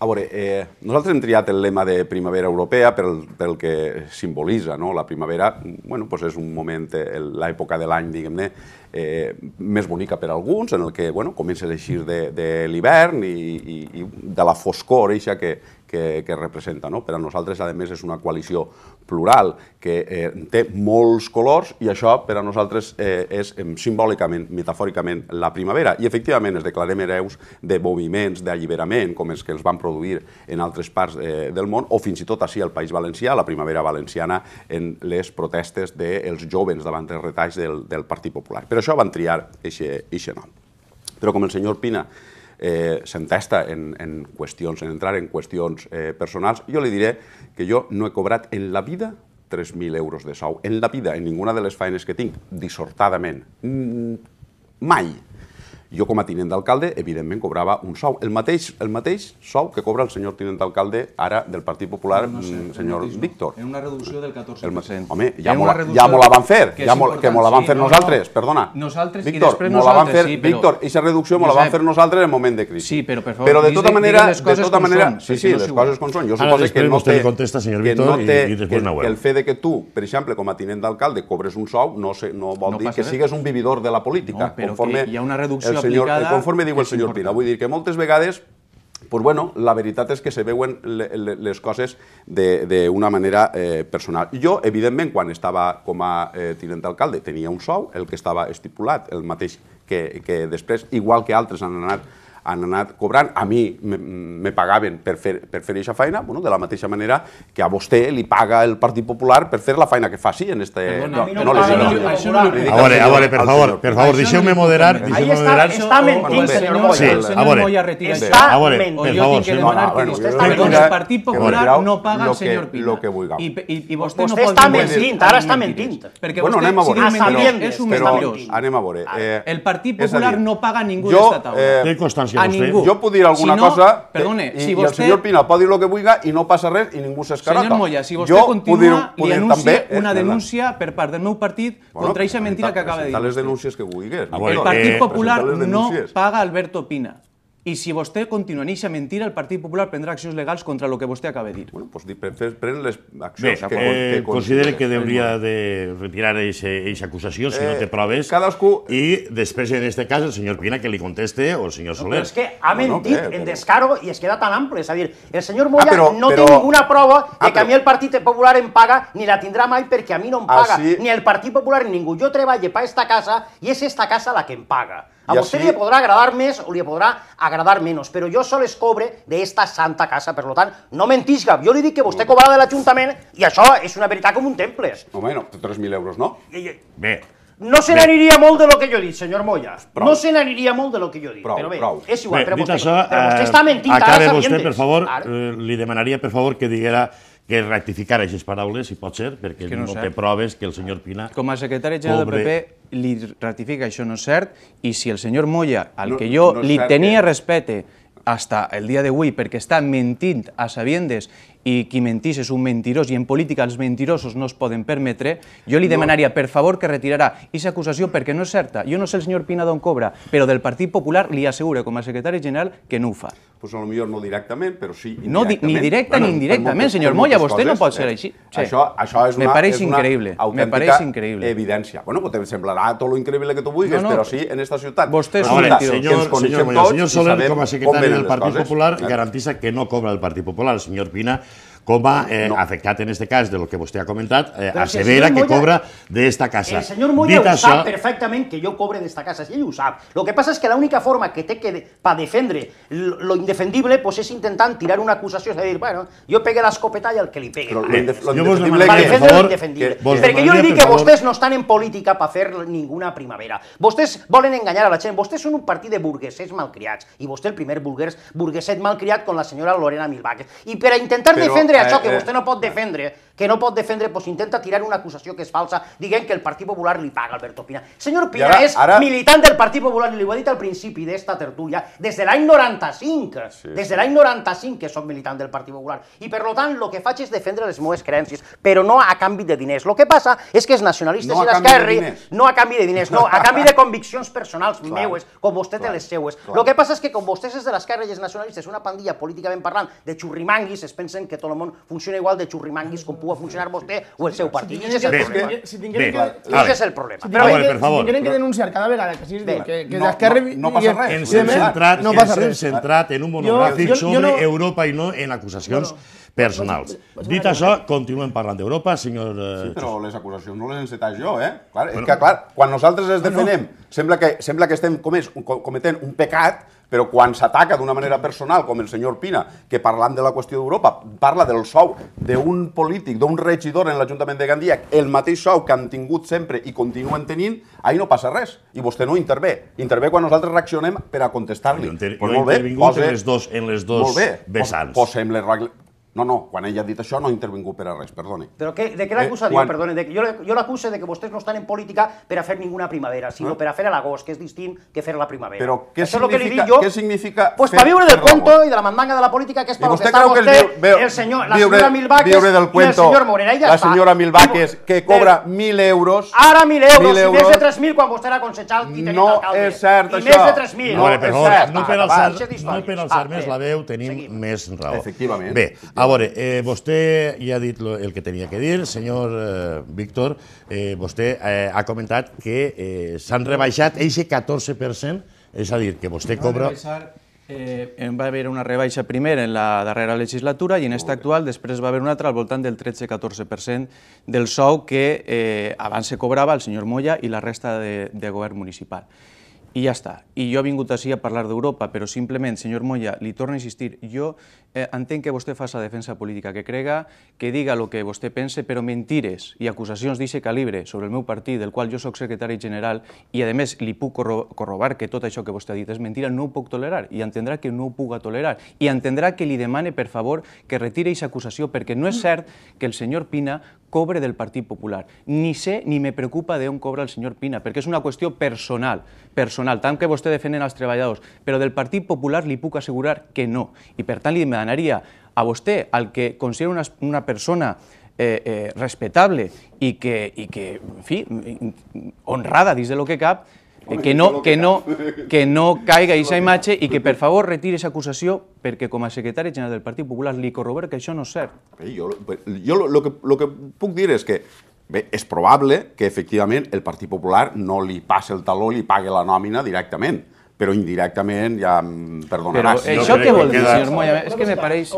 A veure, eh, nosaltres hem triat el lema de Primavera Europea pel, pel que simbolitza, no? La primavera, bueno, doncs és un moment, eh, l'època de l'any, diguem-ne, eh, més bonica per a alguns, en el que, bueno, comences a eixir de, de l'hivern i, i, i de la foscor, eixa que, que, que representa. No? Per a nosaltres, a més, és una coalició plural que eh, té molts colors i això per a nosaltres eh, és simbòlicament, metafòricament, la primavera. I efectivament es declarem hereus de moviments d'alliberament, com els que els van produir en altres parts eh, del món, o fins i tot així al País Valencià, la primavera valenciana, en les protestes dels de jovens davant dels retalls del, del Partit Popular. Per això van triar aquest nom. Però com el senyor Pina eh, s'entesta en, en qüestions, en entrar en qüestions eh, personals, jo li diré que jo no he cobrat en la vida 3.000 euros de sou. En la vida, en ninguna de les feines que tinc, dissortadament. Mm, mai. Jo com a tinent d'alcalde, evidentment, cobrava un sou, el mateix, el mateix sou que cobra el senyor tinent d'alcalde ara del Partit Popular, no, no sé, mm, senyor mateix, no. Víctor. En una reducció del 14%. El, home, ja m'ho ja mo la van fer, que, ja mo, que mo la van fer nosaltres, no, perdona. Nosaltres Víctor, i després nosaltres, la van fer, sí, però, Víctor, i aquesta reducció mo la van fer nosaltres en moment de crisi. Sí, però per favor, però de tota manera, de tota manera, sí, sí, les coses com són. Jo suposo que no té, contesta, senyor Víctor, que, i, després que, que el fet de que tu, per exemple, com a tinent d'alcalde, cobres un sou, no, sé, no vol dir que sigues un vividor de la política. No, però que hi ha una reducció el senyor, eh, conforme diu el senyor Pina, Vull dir que moltes vegades pues bueno, la veritat és que se veuen les coses d'una manera eh, personal. Jo, evidentment, quan estava com a eh, tinent d'alcalde, tenia un sou, el que estava estipulat, el mateix que, que després, igual que altres han anat han anat cobrant. A mi me pagaven per fer, per fer aquesta feina, bueno, de la mateixa manera que a vostè li paga el Partit Popular per fer la feina que faci en este... Perdona, no, no, no, no, no, no, a veure, a veure, per favor, per favor, deixeu-me moderar. Deixeu moderar. está, està mentint, senyor. Sí, a veure. Està mentint. Per favor, el Partit Popular no paga el senyor Pina. Lo que vulgueu. I, i, vostè, vostè està mentint, ara està mentint. Perquè bueno, anem a veure, però, un eh, però, anem a veure. el Partit Popular no paga ningú d'esta taula. Eh, Té constància si a vostè... ningú. Jo puc dir alguna si no, cosa eh, perdone, i, si vostè... i el senyor Pina pot dir el que vulgui i no passa res i ningú s'escarata. Senyor Moya, si vostè jo continua, dir, li anuncio també, eh, una denúncia per part del meu partit bueno, contra aquesta mentida que acaba de dir. Presentar les denúncies que vulguis. El Partit eh, Popular no paga Alberto Pina i si vostè continua en eixa mentira, el Partit Popular prendrà accions legals contra el que vostè acaba de dir. Bueno, pues, pren les accions Bé, que, eh, que considere que hauria de retirar eixa acusació si eh, no té proves cadascú... i després, en aquest cas, el senyor Pina que li conteste o el senyor Soler. No, és que ha mentit no, no, bé, en descaro i es queda tan ample. És a dir, el senyor ah, Moya ah, però, no però... té ninguna prova de ah, però... que a mi el Partit Popular em paga ni la tindrà mai perquè a mi no em ah, paga ah, sí? ni el Partit Popular ni ningú. Jo treballo per esta casa i és esta casa la que em paga. A vostè li podrà agradar més o li podrà agradar menys, però jo sol es cobre de esta santa casa, per tant, no mentisga. Jo li dic que vostè cobrava de l'Ajuntament i això és una veritat com un temples. Home, no, 3.000 euros, no? Bé, no se n'aniria molt de lo que jo dit, senyor Moya. Prou. No se n'aniria molt de lo que jo dit. Prou, però bé, prou. és igual, bé, però, vostè, això, però vostè eh, està mentint. Acabe vostè, per favor, ara. Eh, li demanaria, per favor, que diguera que rectificar aquestes paraules, si pot ser, perquè no, no té proves que el senyor Pina... Com a secretari general del PP li ratifica això no és cert, i si el senyor Moya, al no, que jo no li tenia que... respecte, hasta el dia d'avui, perquè està mentint a sabiendes i qui mentís és un mentirós i en política els mentirosos no es poden permetre, jo li demanaria, per favor, que retirarà aquesta acusació perquè no és certa. Jo no sé el senyor Pina d'on cobra, però del Partit Popular li assegura com a secretari general que no ho fa. Pues a lo millor no directament, però sí No, ni directa ni indirectament, senyor Moya, vostè no pot ser eh. així. Això, això és una, Me pareix increïble. Me pareix increïble. evidència. Bueno, pues te semblarà tot lo increïble que tu vulguis, però sí en esta ciutat. Vostè és un mentirós. Senyor, senyor, el senyor Soler, com a secretari del Partit Popular, garantitza que no cobra el Partit Popular. El senyor Pina com a eh, no. afectat en aquest cas de lo que vostè ha comentat, eh, Però assevera Moya, que cobra d'esta casa. El senyor Moya ho això... sap perfectament que jo cobre d'esta casa, si ell ho sap. Lo que passa és que l'única forma que té que per defendre lo indefendible pues, és intentant tirar una acusació, és a dir, bueno, jo pegué l'escopeta i el que li pegue. Però eh, lo indefendible... Per defendre lo indefendible. Que... Perquè jo li dic que vostès no estan en política per fer ninguna primavera. Vostès volen enganyar a la gent. Vostès són un partit de burguesets malcriats. I vostè el primer burgueset malcriat con la senyora Lorena Milbaques. I per a intentar Però... defendre a això, que vostè no puede defender que no pot defendre, doncs intenta tirar una acusació que és falsa, dient que el Partit Popular li paga Alberto Pina. Senyor Pina ara, és ara... militant del Partit Popular, i li ho he dit al principi d'esta tertúlia, des de l'any 95, sí. des de l'any 95 que soc militant del Partit Popular, i per tant el que faig és defendre les meves creences, però no a canvi de diners. El que passa és que els nacionalistes no i l'esquerri, no a canvi de diners, no, a canvi de conviccions personals clar, meues, com vostè clar, té les seues. El que passa és que com vostès és de l'esquerra i els nacionalistes, una pandilla políticament parlant de xurrimanguis, es pensen que tot el món funciona igual de xurrimanguis com ho funcionar vostè o el seu partit. Si tinguin és el Si tingueren que... Aquest és el problema. Però bé, per favor. Si tingueren que denunciar cada vegada que sigui que, que d'Esquerra... No, passa res. Ens hem centrat, no ens hem centrat en un monogràfic sobre Europa i no en acusacions personals. Dit això, continuem parlant d'Europa, senyor... Eh, sí, però les acusacions no les encetat jo, eh? Clar, bueno, és que, clar, quan nosaltres es defenem, no, sembla, que, sembla que estem comès, cometent un pecat, però quan s'ataca d'una manera personal, com el senyor Pina, que parlant de la qüestió d'Europa, parla del sou d'un polític, d'un regidor en l'Ajuntament de Gandia, el mateix sou que han tingut sempre i continuen tenint, ahí no passa res. I vostè no intervé. Intervé quan nosaltres reaccionem per a contestar-li. Jo, inter pues jo he intervingut bé, en les dos, en les dos vessants. Posem les regles no, no, quan ella ha dit això no ha intervingut per a res, perdone. Però què, de què l'acusa, eh, quan... perdone? De, jo jo l'acuse de que vostès no estan en política per a fer ninguna primavera, sinó eh? per a fer a l'agost, que és distint que fer la primavera. Però què això significa, que li dic jo, què significa pues, fer, per viure del cuento i de la mandanga de la política, que és per lo que està vostè, el, el senyor, la viure, senyora Milbaques viure del cuento, i el senyor Morera, ja La senyora Milbaques, que cobra 1.000 euros... Ara 1.000 euros, euros, i més de 3.000 quan vostè era concejal i tenia no alcalde. No és cert, I això. I més de 3.000. No, no, no, no, no, no, no, no, no, no, no, no, no, no, no, no, no, no, no, veure, eh, vostè ja ha dit lo, el que tenia que dir, senyor eh, Víctor, eh, vostè eh, ha comentat que eh, s'han rebaixat eixe 14%, és a dir, que vostè cobra... Eh, va haver una rebaixa primer en la darrera legislatura i en esta actual després va haver una altra al voltant del 13-14% del sou que eh, abans se cobrava el senyor Moya i la resta de, de govern municipal. I ja està. I jo he vingut així a parlar d'Europa, però simplement, senyor Moya, li torno a insistir, jo Eh, entenc que vostè la defensa política que crega, que diga el que vostè pense, però mentires i acusacions d'aquest calibre sobre el meu partit, del qual jo sóc secretari general, i a més li puc corrobar que tot això que vostè ha dit és mentira, no ho puc tolerar, i entendrà que no ho puga tolerar, i entendrà que li demane, per favor, que retire aquesta acusació, perquè no és cert que el senyor Pina cobre del Partit Popular. Ni sé ni me preocupa d'on cobra el senyor Pina, perquè és una qüestió personal, personal, tant que vostè defenen els treballadors, però del Partit Popular li puc assegurar que no, i per tant li ciudadanía, a vostè, al que considera una, una persona eh, eh, respetable i que, i que, en fi, honrada dins de lo que cap, eh, que no, que no, que no caiga aquesta imatge i que, per favor, retiri aquesta acusació perquè com a secretari general del Partit Popular li corrobero que això no és cert. Bé, jo, jo lo, lo, que, lo que puc dir és que bé, és probable que efectivament el Partit Popular no li passi el taló, li pagui la nòmina directament pero indirectamente ya mm, perdonarás. Pero eso eh, no què Moya? Es que me pareix...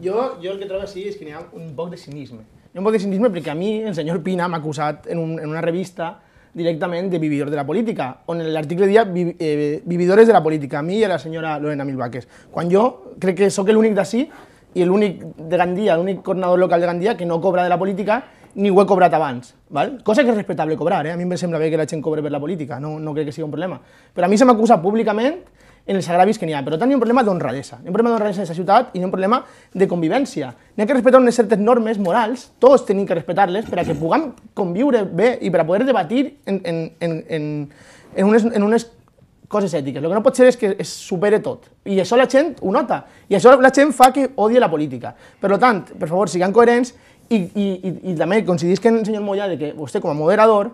Yo yo lo el que trobo así es que tenía un poco de cinismo. un poco de cinismo porque a mí el señor Pina me acusat en, en una revista directamente de vividor de la política, O en el artículo de Día eh, vividores de la política, a mí y a la señora Lorena Milvaques. Cuando yo creo que soy el único de así y el único de el único coordinador local de Grandía que no cobra de la política ni ho he cobrat abans, val? cosa que és respectable cobrar, eh? a mi em sembla bé que la gent cobre per la política, no, no crec que sigui un problema, però a mi se m'acusa públicament en els agravis que n'hi ha, però tant hi ha un problema d'honradesa, hi ha un problema d'honradesa de la ciutat i hi ha un problema de convivència. N'hi ha que respectar unes certes normes morals, tots tenim que respectar-les per a que puguem conviure bé i per a poder debatir en, en, en, en, en, unes, en unes coses ètiques. El que no pot ser és que es supere tot. I això la gent ho nota. I això la gent fa que odie la política. Per tant, per favor, siguem coherents i, i, i, i també coincidís que el senyor Mollà de que vostè, com a moderador,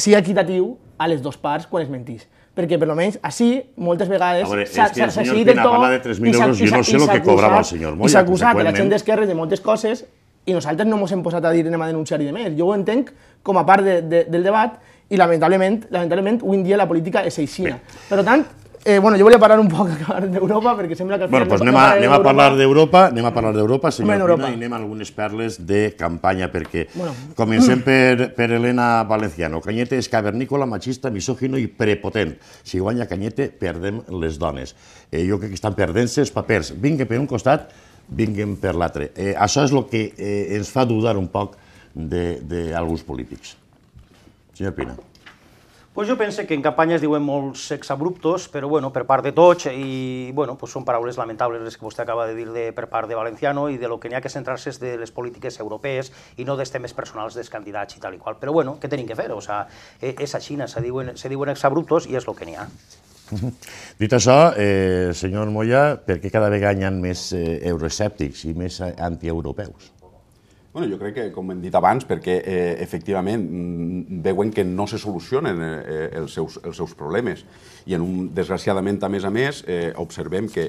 sigui equitatiu a les dues parts quan es mentís perquè per almenys així moltes vegades s'ha que el parla de 3.000 euros, jo no sé el que cobrava el senyor Moya. I s'ha acusat la gent d'Esquerra de moltes coses i nosaltres no ens hem posat a dir anem a denunciar i de més. Jo ho entenc com a part de, de, del debat i lamentablement, lamentablement avui en dia la política és aixina. Per tant, Eh, bueno, jo volia parlar un poc d'Europa, perquè sembla que... Bueno, doncs anem a, anem a parlar d'Europa, anem a parlar d'Europa, senyor Pina, i anem a algunes perles de campanya, perquè bueno. comencem per, per Elena Valenciano. Canyete és cavernícola, machista, misògino i prepotent. Si guanya Canyete, perdem les dones. Eh, jo crec que estan perdent els papers. Vinguem per un costat, vinguem per l'altre. Eh, això és el que eh, ens fa dudar un poc d'alguns polítics. Senyor Pina pues jo penso que en campanya es diuen molts exabruptos, però bueno, per part de tots, i bueno, pues són paraules lamentables les que vostè acaba de dir de, per part de Valenciano, i de lo que n'hi ha que centrar-se és de les polítiques europees i no dels temes personals dels candidats i tal i qual. Però bueno, què tenim que fer? O sea, e, és a Xina, se diuen, se diuen exabruptos i és el que n'hi ha. Dit això, eh, senyor Moya, per què cada vegada hi ha més eh, euroescèptics i més antieuropeus? Bueno, jo crec que, com hem dit abans, perquè eh, efectivament mm, veuen que no se solucionen eh, eh, els, seus, els seus problemes. I en un, desgraciadament, a més a més, eh, observem que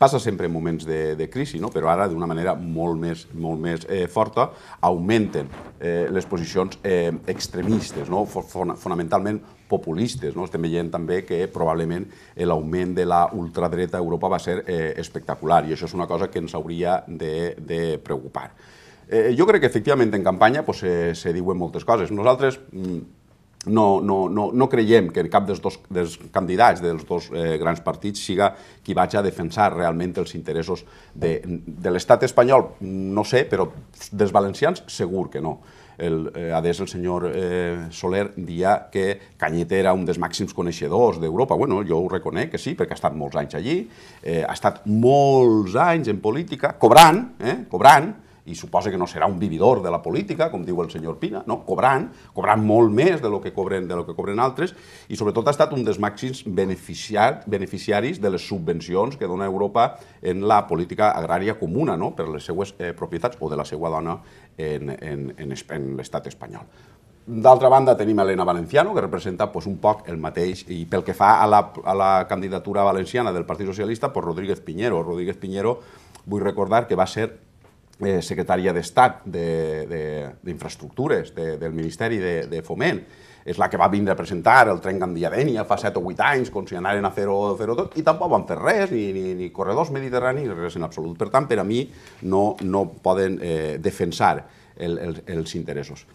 passa sempre en moments de, de crisi, no? però ara d'una manera molt més, molt més eh, forta augmenten eh, les posicions eh, extremistes, no? fonamentalment populistes. No? Estem veient també que probablement l'augment de la ultradreta a Europa va ser eh, espectacular i això és una cosa que ens hauria de, de preocupar. Eh, eh, jo crec que efectivament en campanya pues, se, eh, se diuen moltes coses. Nosaltres mm, no, no, no, no creiem que cap dels dos dels candidats dels dos eh, grans partits siga qui vaig a defensar realment els interessos de, de l'estat espanyol, no sé, però dels valencians segur que no. El, eh, a des el senyor eh, Soler dia que Canyet era un dels màxims coneixedors d'Europa. Bueno, jo ho reconec que sí, perquè ha estat molts anys allí, eh, ha estat molts anys en política, cobrant, eh, cobrant, i suposa que no serà un vividor de la política, com diu el senyor Pina, no? cobrant, cobrant molt més de lo que cobren, de lo que cobren altres, i sobretot ha estat un dels màxims beneficiaris de les subvencions que dona Europa en la política agrària comuna no? per les seues eh, propietats o de la seva dona en, en, en, en l'estat espanyol. D'altra banda tenim Elena Valenciano, que representa pues, un poc el mateix, i pel que fa a la, a la candidatura valenciana del Partit Socialista, pues, Rodríguez Piñero. Rodríguez Piñero, vull recordar que va ser eh, secretària d'Estat d'Infraestructures de, de, de, del Ministeri de, de Foment. És la que va vindre a presentar el tren Gandia-Dènia fa 7 o 8 anys, com si anaren a fer-ho fer tot, i tampoc van fer res, ni, ni, ni corredors mediterranis, res en absolut. Per tant, per a mi no, no poden eh, defensar el, el, els interessos.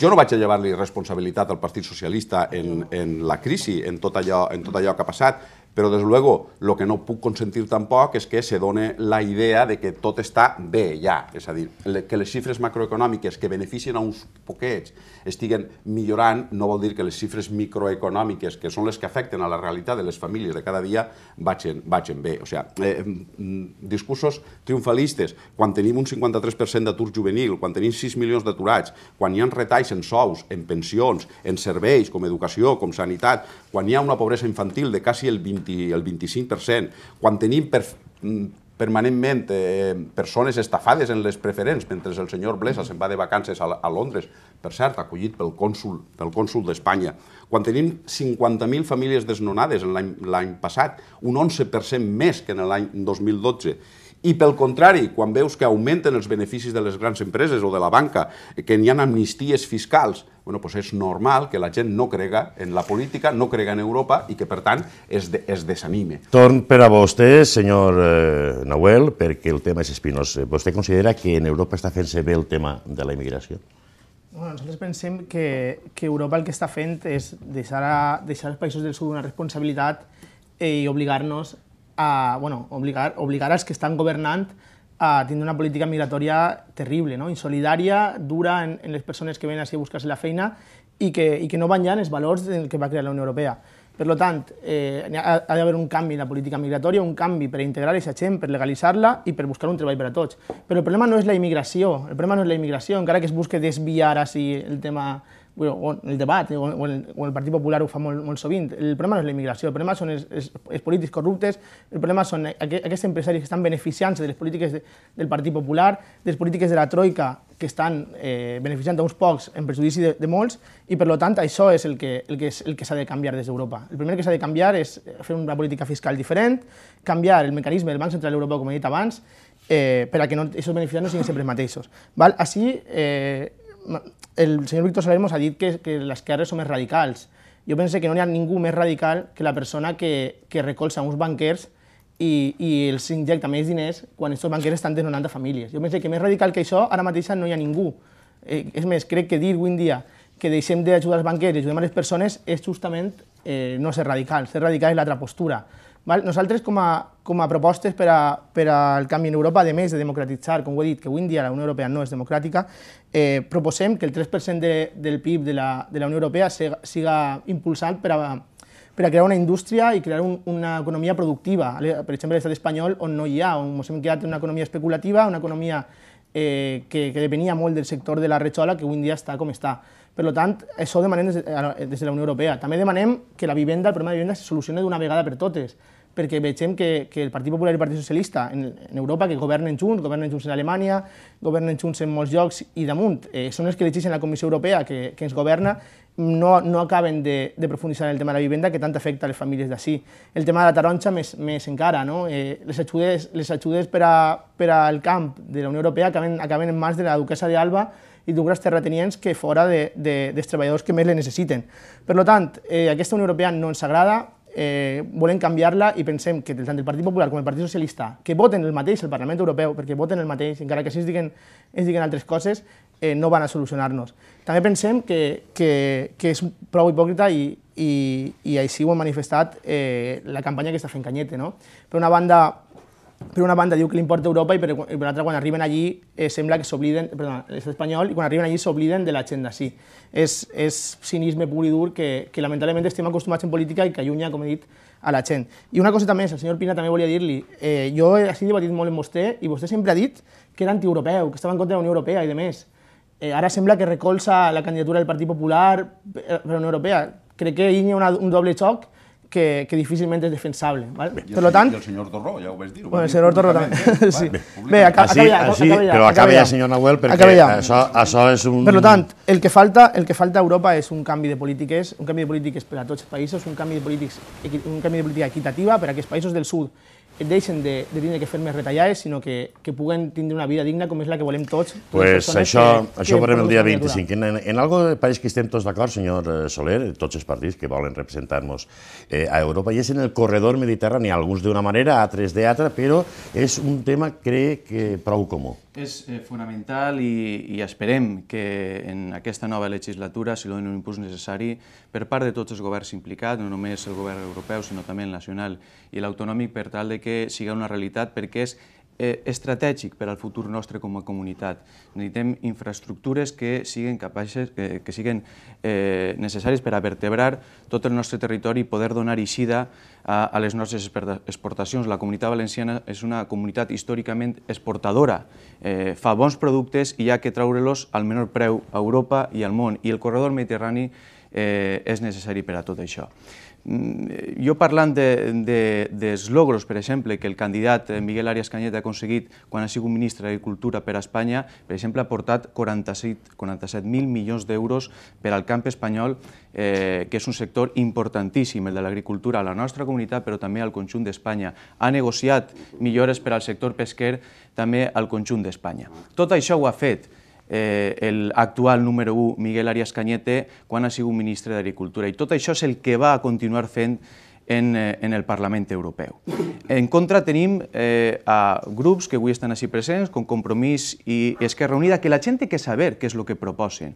Jo no vaig a llevar-li responsabilitat al Partit Socialista en, en la crisi, en tot, allò, en tot allò que ha passat. Però, des luego, el que no puc consentir tampoc és que se done la idea de que tot està bé ja. És a dir, que les xifres macroeconòmiques que beneficien a uns poquets estiguen millorant no vol dir que les xifres microeconòmiques, que són les que afecten a la realitat de les famílies de cada dia, vagin, vagin bé. O sigui, eh, mm, discursos triomfalistes, quan tenim un 53% d'atur juvenil, quan tenim 6 milions d'aturats, quan hi ha retalls en sous, en pensions, en serveis, com educació, com sanitat, quan hi ha una pobresa infantil de quasi el 20 20, el 25%, quan tenim per, mm, permanentment eh, persones estafades en les preferents, mentre el senyor Blesa se'n va de vacances a, a Londres, per cert, acollit pel cònsul pel cònsul d'Espanya. Quan tenim 50.000 famílies desnonades l'any passat, un 11% més que en l'any 2012, i pel contrari, quan veus que augmenten els beneficis de les grans empreses o de la banca, que n'hi ha amnisties fiscals, bueno, doncs és normal que la gent no crega en la política, no crega en Europa i que, per tant, es, de, es desanime. Torn per a vostè, senyor eh, Nahuel, perquè el tema és espinós. Vostè considera que en Europa està fent-se bé el tema de la immigració? Bueno, nosaltres pensem que, que Europa el que està fent és deixar, a, deixar els països del sud una responsabilitat eh, i obligar-nos a, bueno, obligar, obligar als que estan governant a tindre una política migratòria terrible, no? insolidària, dura en, en les persones que venen a buscar-se la feina i que, i que no van ja en els valors en que va crear la Unió Europea. Per tant, eh, ha, ha d'haver un canvi en la política migratòria, un canvi per integrar aquesta gent, per legalitzar-la i per buscar un treball per a tots. Però el problema no és la immigració, el problema no és la immigració, encara que es busque desviar així el tema bueno, el debat, o el, o el Partit Popular ho fa molt, molt sovint, el problema no és la immigració, el problema són els, els, els polítics corruptes, el problema són aquests empresaris que estan beneficiant-se de les polítiques de, del Partit Popular, de les polítiques de la Troika, que estan eh, beneficiant uns pocs en perjudici de, de molts, i per tant això és el que, el que, és, el que s'ha de canviar des d'Europa. El primer que s'ha de canviar és fer una política fiscal diferent, canviar el mecanisme del Banc Central Europeu, com he dit abans, eh, per a que no, aquests beneficiaris no siguin sempre els mateixos. Val? Així, eh, el senyor Víctor Salermos ha dit que, que les esquerres són més radicals. Jo pense que no hi ha ningú més radical que la persona que, que recolza uns banquers i, i els injecta més diners quan aquests banquers estan desnonant de famílies. Jo pense que més radical que això, ara mateix no hi ha ningú. Eh, és més, crec que dir avui dia que deixem d'ajudar els banquers i ajudem a les persones és justament eh, no ser radical. Ser radical és l'altra postura. Val? Nosaltres, com a, com a propostes per, a, per al canvi en Europa, a més de democratitzar, com ho he dit, que avui en dia la Unió Europea no és democràtica, eh, proposem que el 3% de, del PIB de la, de la Unió Europea siga impulsat per a, per a crear una indústria i crear un, una economia productiva. Per exemple, a l'estat espanyol, on no hi ha, on ens hem quedat una economia especulativa, una economia eh, que, que depenia molt del sector de la retxola, que avui en dia està com està. Per tant, això demanem des de, des de la Unió Europea. També demanem que la vivenda, el problema de la vivenda, se solucione d'una vegada per totes perquè vegem que, que el Partit Popular i el Partit Socialista en, en Europa, que governen junts, governen junts en Alemanya, governen junts en molts llocs i damunt, eh, són els que elegeixen la Comissió Europea que, que ens governa, no, no acaben de, de profunditzar en el tema de la vivenda que tant afecta a les famílies d'ací. El tema de la taronja més, més encara, no? eh, les, ajudes, les ajudes per, a, per al camp de la Unió Europea acaben, acaben en mans de la duquesa d'Alba i gran terratenients que fora de, de, dels treballadors que més le necessiten. Per tant, eh, aquesta Unió Europea no ens agrada, eh, volem canviar-la i pensem que tant el Partit Popular com el Partit Socialista, que voten el mateix al Parlament Europeu, perquè voten el mateix, encara que així es diguen, es diguen altres coses, eh, no van a solucionar-nos. També pensem que, que, que és prou hipòcrita i, i, i així ho hem manifestat eh, la campanya que està fent Canyete. No? Per una banda, per una banda diu que li importa Europa i per, per l'altra quan arriben allí eh, sembla que s'obliden, perdó, és espanyol, i quan arriben allí s'obliden de l'agenda, sí. És, és cinisme pur i dur que, que lamentablement estem acostumats en política i que allunya, com he dit, a la gent. I una cosa també, el senyor Pina també volia dir-li, eh, jo he així debatit molt amb vostè i vostè sempre ha dit que era antieuropeu, que estava en contra de la Unió Europea i de més. Eh, ara sembla que recolza la candidatura del Partit Popular eh, per la Unió Europea. Crec que hi ha una, un doble xoc que, que difícilmente es defensable. ¿vale? Bé, per tant... I el senyor Torró, ja ho vaig dir. Ho bueno, el senyor Torró també. Eh? sí. Bé, Bé aca així, acaba, així, acaba, ja, Però acaba ja, senyor Nahuel, perquè ja. això, això és un... Per tant, el que, falta, el que falta a Europa és un canvi de polítiques, un canvi de polítiques per a tots els països, un canvi de, polítics, un canvi de política equitativa per a aquests països del sud deixen de, de tindre que fer més retallades, sinó que, que puguen tindre una vida digna com és la que volem tots. Pues això, que, això ho veurem el dia 25. En, en, en algo pareix que estem tots d'acord, senyor eh, Soler, tots els partits que volen representar-nos eh, a Europa, i és en el corredor mediterrani, alguns d'una manera, altres d'altra, però és un tema, crec, que prou comú és eh, fonamental i, i esperem que en aquesta nova legislatura s'hi doni un impuls necessari per part de tots els governs implicats, no només el govern europeu, sinó també el nacional i l'autonòmic, per tal de que siga una realitat, perquè és eh, estratègic per al futur nostre com a comunitat. Necessitem infraestructures que siguin capaces, que, que siguin eh, necessàries per a vertebrar tot el nostre territori i poder donar eixida a, a les nostres exportacions. La comunitat valenciana és una comunitat històricament exportadora. Eh, fa bons productes i hi ha que treure-los al menor preu a Europa i al món. I el corredor mediterrani eh, és necessari per a tot això. Jo parlant de, de, dels logros, per exemple, que el candidat Miguel Arias Canyet ha aconseguit quan ha sigut ministre d'Agricultura per a Espanya, per exemple, ha aportat 47.000 47 milions d'euros per al camp espanyol, eh, que és un sector importantíssim, el de l'agricultura, a la nostra comunitat, però també al conjunt d'Espanya. Ha negociat millores per al sector pesquer també al conjunt d'Espanya. Tot això ho ha fet, eh, el actual número 1, Miguel Arias Cañete, quan ha sigut ministre d'Agricultura. I tot això és el que va a continuar fent en, eh, en el Parlament Europeu. En contra tenim eh, a grups que avui estan així presents, com Compromís i Esquerra Unida, que la gent té que saber què és el que proposen.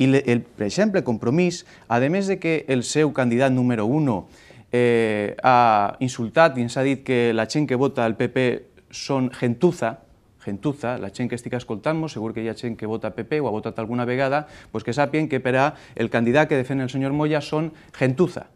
I, el, per exemple, Compromís, a més de que el seu candidat número 1 eh, ha insultat i ens ha dit que la gent que vota al PP són gentuza, gentuza, la gente que estica escoltando seguro que ya chen que vota PP o ha votado alguna vegada, pues que sapien que para el candidato que defiende el señor Moya son gentuza.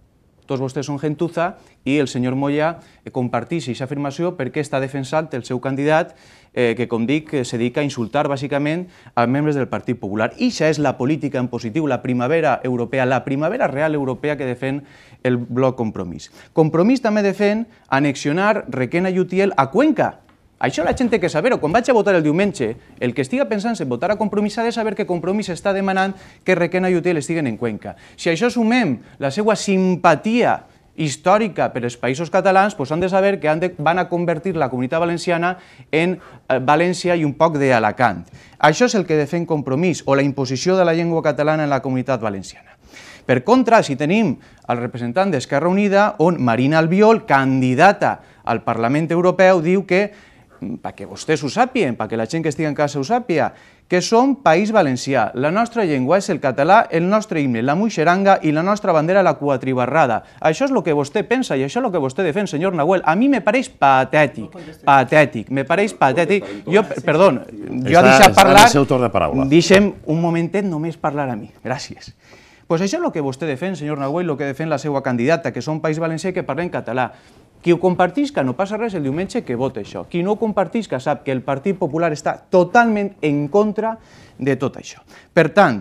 Todos vostès son gentuza y el señor Moya eh, comparteix esa afirmació porque está defensante el seu candidato eh, que, com eh, se dedica a insultar básicamente a miembros del Partido Popular. y esa es la política en positivo, la primavera europea, la primavera real europea que defiende el bloc Compromís. Compromís también defiende anexionar Requena y Utiel a Cuenca, Això la gent té que saber-ho. Quan vaig a votar el diumenge, el que estiga pensant en votar a Compromís ha de saber que Compromís està demanant que Requena i Utiel estiguen en Cuenca. Si això sumem la seva simpatia històrica per als països catalans, doncs han de saber que han de, van a convertir la comunitat valenciana en eh, València i un poc d'Alacant. Això és el que defen Compromís, o la imposició de la llengua catalana en la comunitat valenciana. Per contra, si tenim el representant d'Esquerra Unida, on Marina Albiol, candidata al Parlament Europeu, diu que perquè vostès ho sàpien, perquè la gent que estigui en casa ho sàpia, que som País Valencià. La nostra llengua és el català, el nostre himne, la muixeranga i la nostra bandera la cuatribarrada. Això és el que vostè pensa i això és el que vostè defensa, senyor Nahuel. A mi me pareix patètic, patètic, me pareix patètic. Jo, perdó, jo ha deixat parlar... Està el seu torn de paraula. Deixem un momentet només parlar a mi. Gràcies. Doncs pues això és el que vostè defensa, senyor Nahuel, el que defensa la seva candidata, que som País Valencià i que parlem català. Qui ho compartisca no passa res el diumenge que vota això. Qui no ho compartisca sap que el Partit Popular està totalment en contra de tot això. Per tant,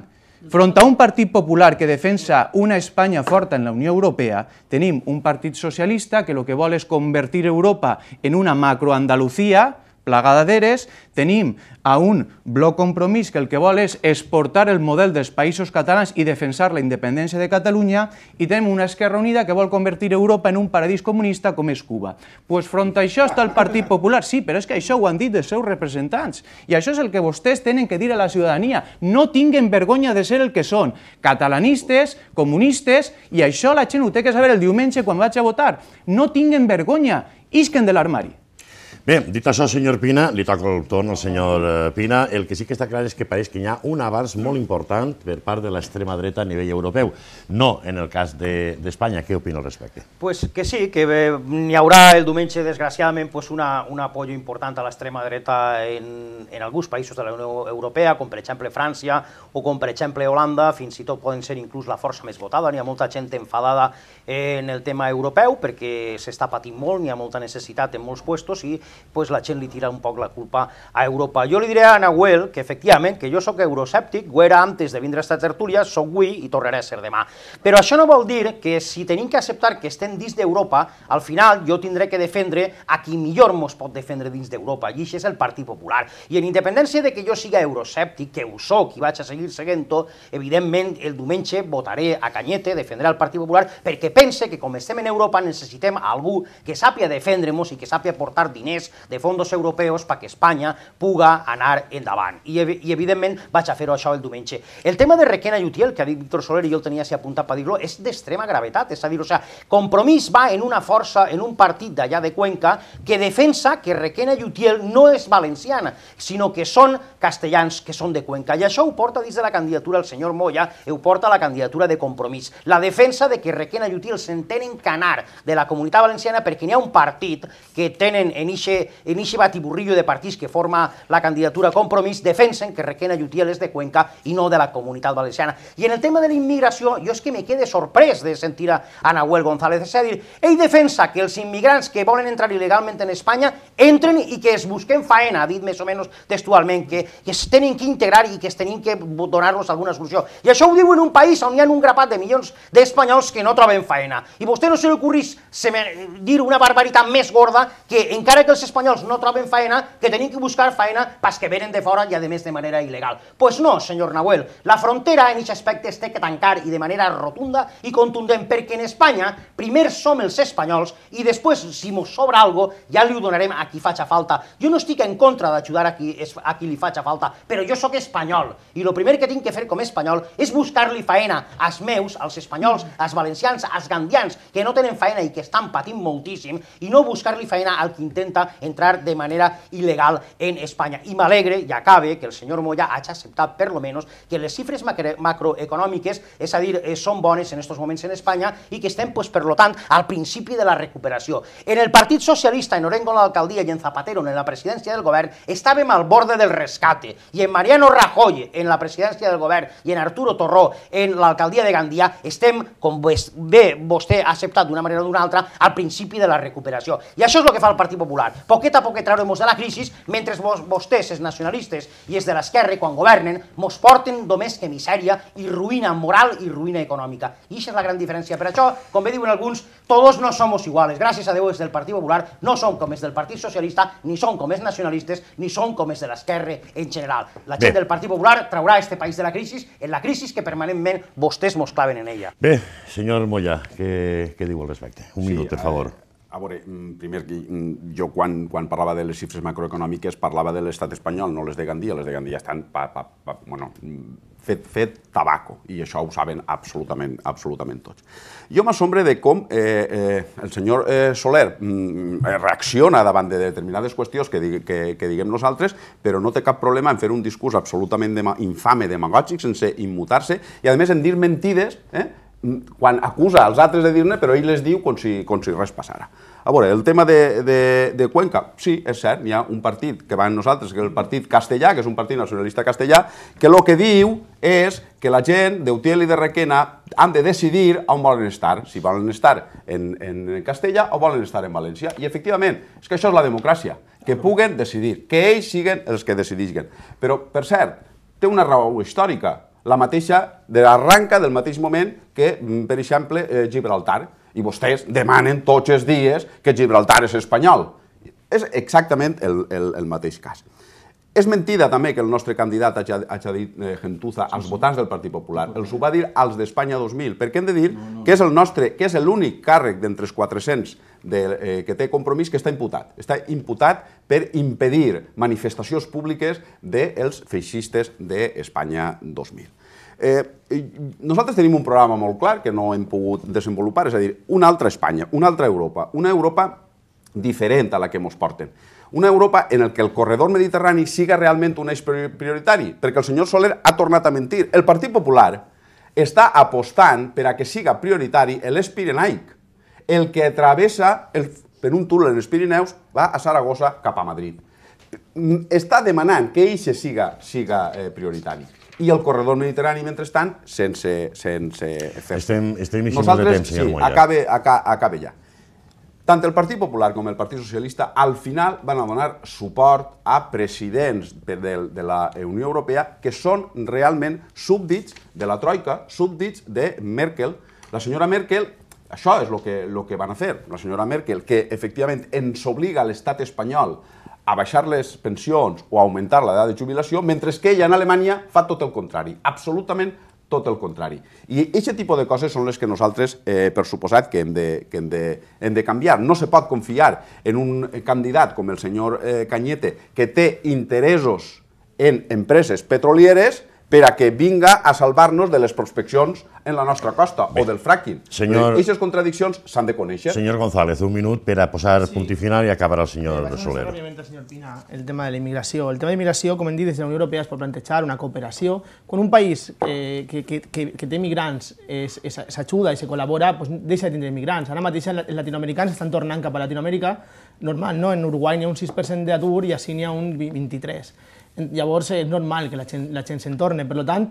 front a un Partit Popular que defensa una Espanya forta en la Unió Europea, tenim un partit socialista que el que vol és convertir Europa en una macroandalucía, plegada d'eres, tenim a un bloc compromís que el que vol és exportar el model dels països catalans i defensar la independència de Catalunya, i tenim una Esquerra Unida que vol convertir Europa en un paradís comunista com és Cuba. Pues front a això està el Partit Popular, sí, però és que això ho han dit els seus representants, i això és el que vostès tenen que dir a la ciutadania. No tinguen vergonya de ser el que són, catalanistes, comunistes, i això la gent ho té que saber el diumenge quan vaig a votar. No tinguen vergonya, isquen de l'armari. Bé, dit això, senyor Pina, li toco el torn al senyor eh, Pina. El que sí que està clar és que pareix que hi ha un avanç molt important per part de l'extrema dreta a nivell europeu, no en el cas d'Espanya. De, Què opina al respecte? Pues que sí, que eh, hi haurà el diumenge, desgraciadament, pues una, un apoyo important a l'extrema dreta en, en alguns països de la Unió Europea, com per exemple França o com per exemple Holanda, fins i tot poden ser inclús la força més votada. N'hi ha molta gent enfadada eh, en el tema europeu perquè s'està patint molt, n'hi ha molta necessitat en molts puestos i pues la gent li tira un poc la culpa a Europa. Jo li diré a Nahuel que, efectivament, que jo sóc eurosèptic, ho era antes de vindre a esta tertúlia, sóc avui i tornaré a ser demà. Però això no vol dir que si tenim que acceptar que estem dins d'Europa, al final jo tindré que defendre a qui millor mos pot defendre dins d'Europa, i això és el Partit Popular. I en independència de que jo siga eurosèptic, que ho soc i vaig a seguir seguint-ho, evidentment el diumenge votaré a Canyete, defendré el Partit Popular, perquè pense que com estem en Europa necessitem algú que sàpia defendre-nos i que sàpia portar diners diners de fons europeus perquè Espanya puga anar endavant. I, i evidentment, vaig a fer això el diumenge. El tema de Requena i Utiel, que ha dit Víctor Soler i jo el tenia si apuntat per dir-lo, és d'extrema gravetat. És a dir, o sea, Compromís va en una força, en un partit d'allà de Cuenca, que defensa que Requena i Utiel no és valenciana, sinó que són castellans, que són de Cuenca. I això ho porta dins de la candidatura el senyor Moya, ho porta a la candidatura de Compromís. La defensa de que Requena i Utiel s'entenen canar de la comunitat valenciana perquè n'hi ha un partit que tenen en ixe que iniciativa i Burrillo de partits que forma la candidatura Compromís defensen que Requena i Utiel és de Cuenca i no de la comunitat valenciana. I en el tema de la immigració, jo és que me quede sorprès de sentir a, a González. És a dir, ell defensa que els immigrants que volen entrar il·legalment en Espanya entren i que es busquen faena, ha dit més o menys textualment, que, que es tenen que integrar i que es tenen que donar-los alguna solució. I això ho diu en un país on hi ha un grapat de milions d'espanyols que no troben faena. I vostè no se li ocorrís dir una barbaritat més gorda que encara que els espanyols no troben feina, que tenim que buscar feina pas que venen de fora i a més de manera il·legal. Pues no, senyor Nahuel, la frontera en aquest aspecte es té que tancar i de manera rotunda i contundent, perquè en Espanya primer som els espanyols i després, si mos sobra algo, ja li ho donarem a qui faci falta. Jo no estic en contra d'ajudar a, qui, a qui li faci falta, però jo sóc espanyol i el primer que tinc que fer com a espanyol és buscar-li feina als meus, als espanyols, als valencians, als gandians, que no tenen feina i que estan patint moltíssim, i no buscar-li feina al que intenta entrar de manera ilegal en Espanya. I m'alegre, i acabe, que el senyor Moya hagi acceptat, per lo menos, que les xifres macroeconòmiques, és a dir, eh, són bones en aquests moments en Espanya i que estem, pues, per lo tant, al principi de la recuperació. En el Partit Socialista, en Orengo en l'alcaldia i en Zapatero en la presidència del govern, estàvem al borde del rescate. I en Mariano Rajoy, en la presidència del govern, i en Arturo Torró, en l'alcaldia de Gandia, estem, com bé vostè ha acceptat d'una manera o d'una altra, al principi de la recuperació. I això és el que fa el Partit Popular poquet a poquet traurem-nos de la crisi, mentre vos, vostès, els nacionalistes i els de l'esquerra, quan governen, mos porten només que misèria i ruïna moral i ruïna econòmica. I això és la gran diferència. Per això, com bé diuen alguns, tots no som iguals. Gràcies a Déu els del Partit Popular no són com els del Partit Socialista, ni són com els nacionalistes, ni són com els de l'esquerra en general. La gent bé. del Partit Popular traurà aquest país de la crisi, en la crisi que permanentment vostès mos claven en ella. Bé, senyor Moya, què, què diu al respecte? Un sí, minut, per favor. A veure, mm, primer, mm, jo quan, quan parlava de les xifres macroeconòmiques parlava de l'estat espanyol, no les de Gandia. Les de Gandia estan pa, pa, pa, bueno, mm, fet, fet tabaco, i això ho saben absolutament, absolutament tots. Jo m'assombre de com eh, eh, el senyor eh, Soler eh, reacciona davant de determinades qüestions que, digui, que, que diguem nosaltres, però no té cap problema en fer un discurs absolutament de, infame, demagògic, sense immutar-se, i a més en dir mentides eh, quan acusa els altres de dir-ne, però ell les diu com si, com si res passara. A veure, el tema de, de, de Cuenca, sí, és cert, hi ha un partit que va en nosaltres, que és el partit castellà, que és un partit nacionalista castellà, que el que diu és que la gent d'Utiel i de Requena han de decidir on volen estar, si volen estar en, en castellà o volen estar en València. I efectivament, és que això és la democràcia, que puguen decidir, que ells siguen els que decidisquen. Però, per cert, té una raó històrica la mateixa, de l'arranca del mateix moment que, mm, per exemple, eh, Gibraltar. I vostès demanen tots els dies que Gibraltar és espanyol. És exactament el, el, el mateix cas. És mentida també que el nostre candidat hagi, dit eh, gentuza als votants del Partit Popular. Els ho va dir als d'Espanya 2000, perquè hem de dir no, no. que és el nostre, que és l'únic càrrec d'entre els 400 de, eh, que té compromís que està imputat. Està imputat per impedir manifestacions públiques dels feixistes d'Espanya 2000. Eh, nosaltres tenim un programa molt clar que no hem pogut desenvolupar, és a dir, una altra Espanya, una altra Europa, una Europa diferent a la que ens porten una Europa en el que el corredor mediterrani siga realment un eix prioritari, perquè el senyor Soler ha tornat a mentir. El Partit Popular està apostant per a que siga prioritari l'eix pirenaic, el que travessa el, per un túnel en els Pirineus va a Saragossa cap a Madrid. Està demanant que eixe siga, siga eh, prioritari i el corredor mediterrani, mentrestant, sense, sense fer -se. Estem, estem de temps, senyor sí, Moya. acabe, acabe ja. Tant el Partit Popular com el Partit Socialista al final van a donar suport a presidents de, la Unió Europea que són realment súbdits de la Troika, súbdits de Merkel. La senyora Merkel, això és el que, lo que van a fer. La senyora Merkel, que efectivament ens obliga a l'estat espanyol a baixar les pensions o a augmentar l'edat de jubilació, mentre que ella en Alemanya fa tot el contrari, absolutament tot el contrari. I aquest tipus de coses són les que nosaltres, eh, per suposat, que hem de, que hem de, hem de canviar. No se pot confiar en un candidat com el senyor eh, Canyete, que té interessos en empreses petrolieres, per a que vinga a salvar-nos de les prospeccions en la nostra costa Bé, o del fracking. Senyor... Aquestes eh, contradiccions s'han de conèixer. Senyor González, un minut per a posar sí. punt i final i acabar el senyor eh, Soler. Ràpidament Pina el tema de la immigració. El tema de la immigració, com hem dit, des de la Unió Europea es pot plantejar una cooperació. Quan un país eh, que, que, que, que té migrants s'ajuda i se col·labora, pues, doncs deixa de tindre migrants. Ara mateix els latinoamericans estan tornant cap a Latinoamèrica, normal, no? En Uruguai n'hi ha un 6% d'atur i així n'hi ha un 23%. Llavors eh, és normal que la gent, la gent se'n torne. Per tant,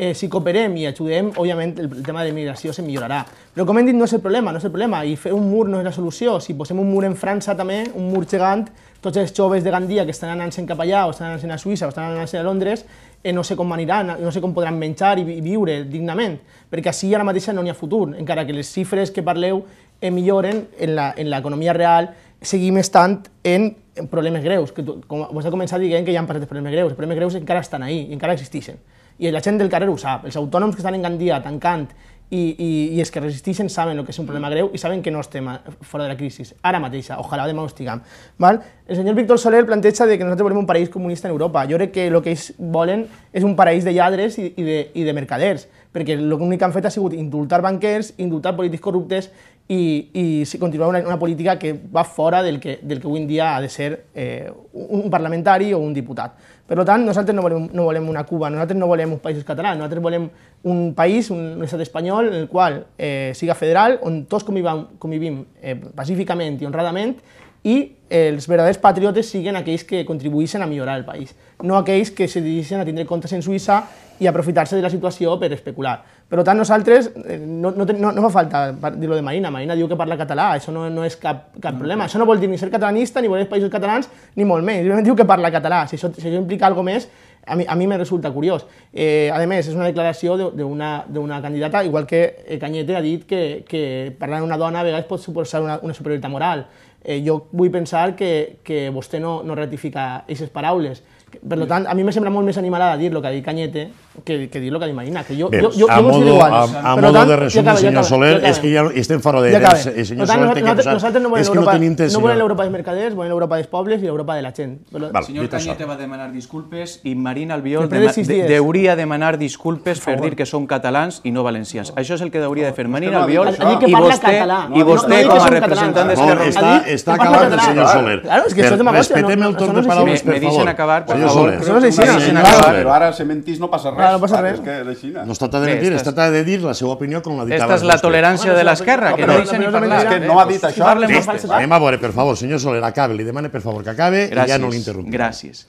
eh, si cooperem i ajudem, òbviament el, el tema de migració se millorarà. Però com hem dit, no és el problema, no és el problema. I fer un mur no és la solució. Si posem un mur en França també, un mur gegant, tots els joves de Gandia que estan anant-se'n cap allà, o estan anant a Suïssa, o estan anant a Londres, eh, no sé com aniran, no sé com podran menjar i, i viure dignament, perquè així ara mateix no n'hi ha futur, encara que les xifres que parleu eh, milloren en l'economia real seguim estant en, problemes greus, que tu, com vos he començat dient que ja han passat els problemes greus, els problemes greus encara estan ahí, encara existeixen. I la gent del carrer ho sap, els autònoms que estan en Gandia tancant i, i, i els que resisteixen saben el que és un problema greu i saben que no estem fora de la crisi, ara mateixa, ojalà demà ho estiguem. Val? El senyor Víctor Soler planteja de que nosaltres volem un país comunista en Europa. Jo crec que el que ells volen és un país de lladres i, i, de, i de mercaders, perquè l'únic que han fet ha sigut indultar banquers, indultar polítics corruptes i, i si continua una, una política que va fora del que, del que avui en dia ha de ser eh, un, parlamentari o un diputat. Per tant, nosaltres no volem, no volem una Cuba, nosaltres no volem un països català, nosaltres volem un país, un, un estat espanyol, en el qual eh, siga federal, on tots convivim, convivim eh, pacíficament i honradament, i eh, els verdaders patriotes siguen aquells que contribuïssin a millorar el país, no aquells que se dirigeixen a tindre comptes en Suïssa i aprofitar-se de la situació per especular. Per tant, nosaltres eh, no, no, no, no fa falta dir-ho de Marina. Marina diu que parla català, això no, no és cap, cap no, problema. No. Això no vol dir ni ser catalanista, ni voler els països catalans, ni molt més. Simplement diu que parla català. Si això, si això implica alguna més, a mi, a mi me resulta curiós. Eh, a més, és una declaració d'una candidata, igual que eh, Canyete ha dit que, que parlant una dona a vegades pot suposar una, una superioritat moral. Eh, jo vull pensar que, que vostè no, no ratifica aquestes paraules. Per tant, a mi me sembla molt més animada dir lo que ha dit Canyete que, que dir el que imagina. que jo, Bé, jo, jo, a jo modo, A, a modo tant, de resum, acaba, senyor acaba, Soler, acaba. és que ja estem faroderes, ja senyor tant, Soler, nosaltres, que nosaltres no volem és que no tenim temps, No volem l'Europa dels mercaders, volem l'Europa dels pobles i l'Europa de la gent. Però... Val, senyor Cañete va demanar disculpes i Marina Albiol dema de, deuria demanar disculpes per dir que són catalans i no valencians. Això és el que hauria de fer Marina Albiol i vostè, i vostè com a representant d'Esquerra Està, està acabant el senyor Soler. Claro, que això és Respetem el torn de paraules, per favor. Me deixen acabar, per favor. Senyor Soler. Però ara, se mentís, no passa res no passa res. És que era Xina. No es tracta de Bé, mentir, es tracta de dir la seva opinió com la dit Aquesta és la tolerància de l'esquerra, que no deixa ni parlar. És que no ha dit això. Anem a veure, per favor, senyor Soler, acabe. Li demane, per favor, que acabe i ja no l'interrompi. Gràcies.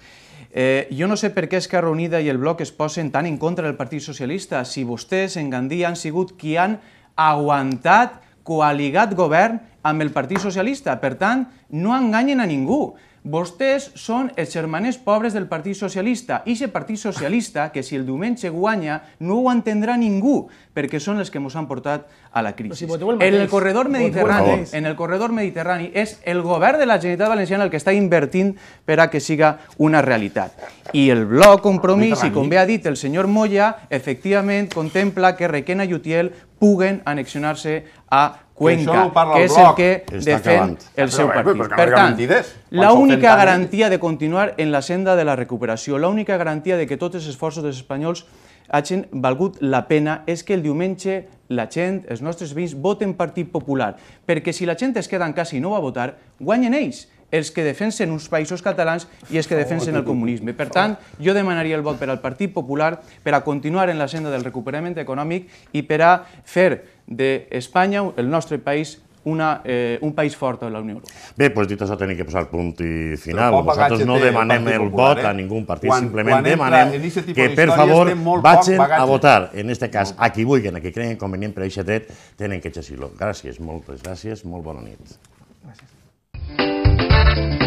Eh, jo no sé per què Esquerra Unida i el Bloc es posen tan en contra del Partit Socialista, si vostès en Gandia han sigut qui han aguantat, coaligat govern amb el Partit Socialista. Per tant, no enganyen a ningú. Vostès són els germaners pobres del Partit Socialista. I aquest Partit Socialista, que si el diumenge guanya, no ho entendrà ningú, perquè són els que ens han portat a la crisi. Si el, en el corredor mediterrani, en el corredor mediterrani és el govern de la Generalitat Valenciana el que està invertint per a que siga una realitat. I el bloc compromís, i com bé ha dit el senyor Moya, efectivament contempla que Requena i Utiel puguen anexionar-se a Cuenca, que, que és el que defen el seu partit. Per tant, l'única garantia de continuar en la senda de la recuperació, l'única garantia de que tots els esforços dels espanyols hagin valgut la pena és que el diumenge la gent, els nostres veïns, voten Partit Popular, perquè si la gent es queda en casa i no va votar, guanyen ells els que defensen uns països catalans i els que defensen el comunisme. Per tant, jo demanaria el vot per al Partit Popular per a continuar en la senda del recuperament econòmic i per a fer d'Espanya, el nostre país, una, eh, un país fort de la Unió Europea. Bé, doncs dit això tenim que posar el punt i final. Nosaltres no demanem el, Popular, el vot eh? a ningú partit, quan, simplement quan demanem que, per favor, vagin a votar. En aquest cas, a qui vulguin, a qui creguin convenient per a aquest dret, tenen que exercir-lo. Gràcies, moltes gràcies, molt bona nit. thank you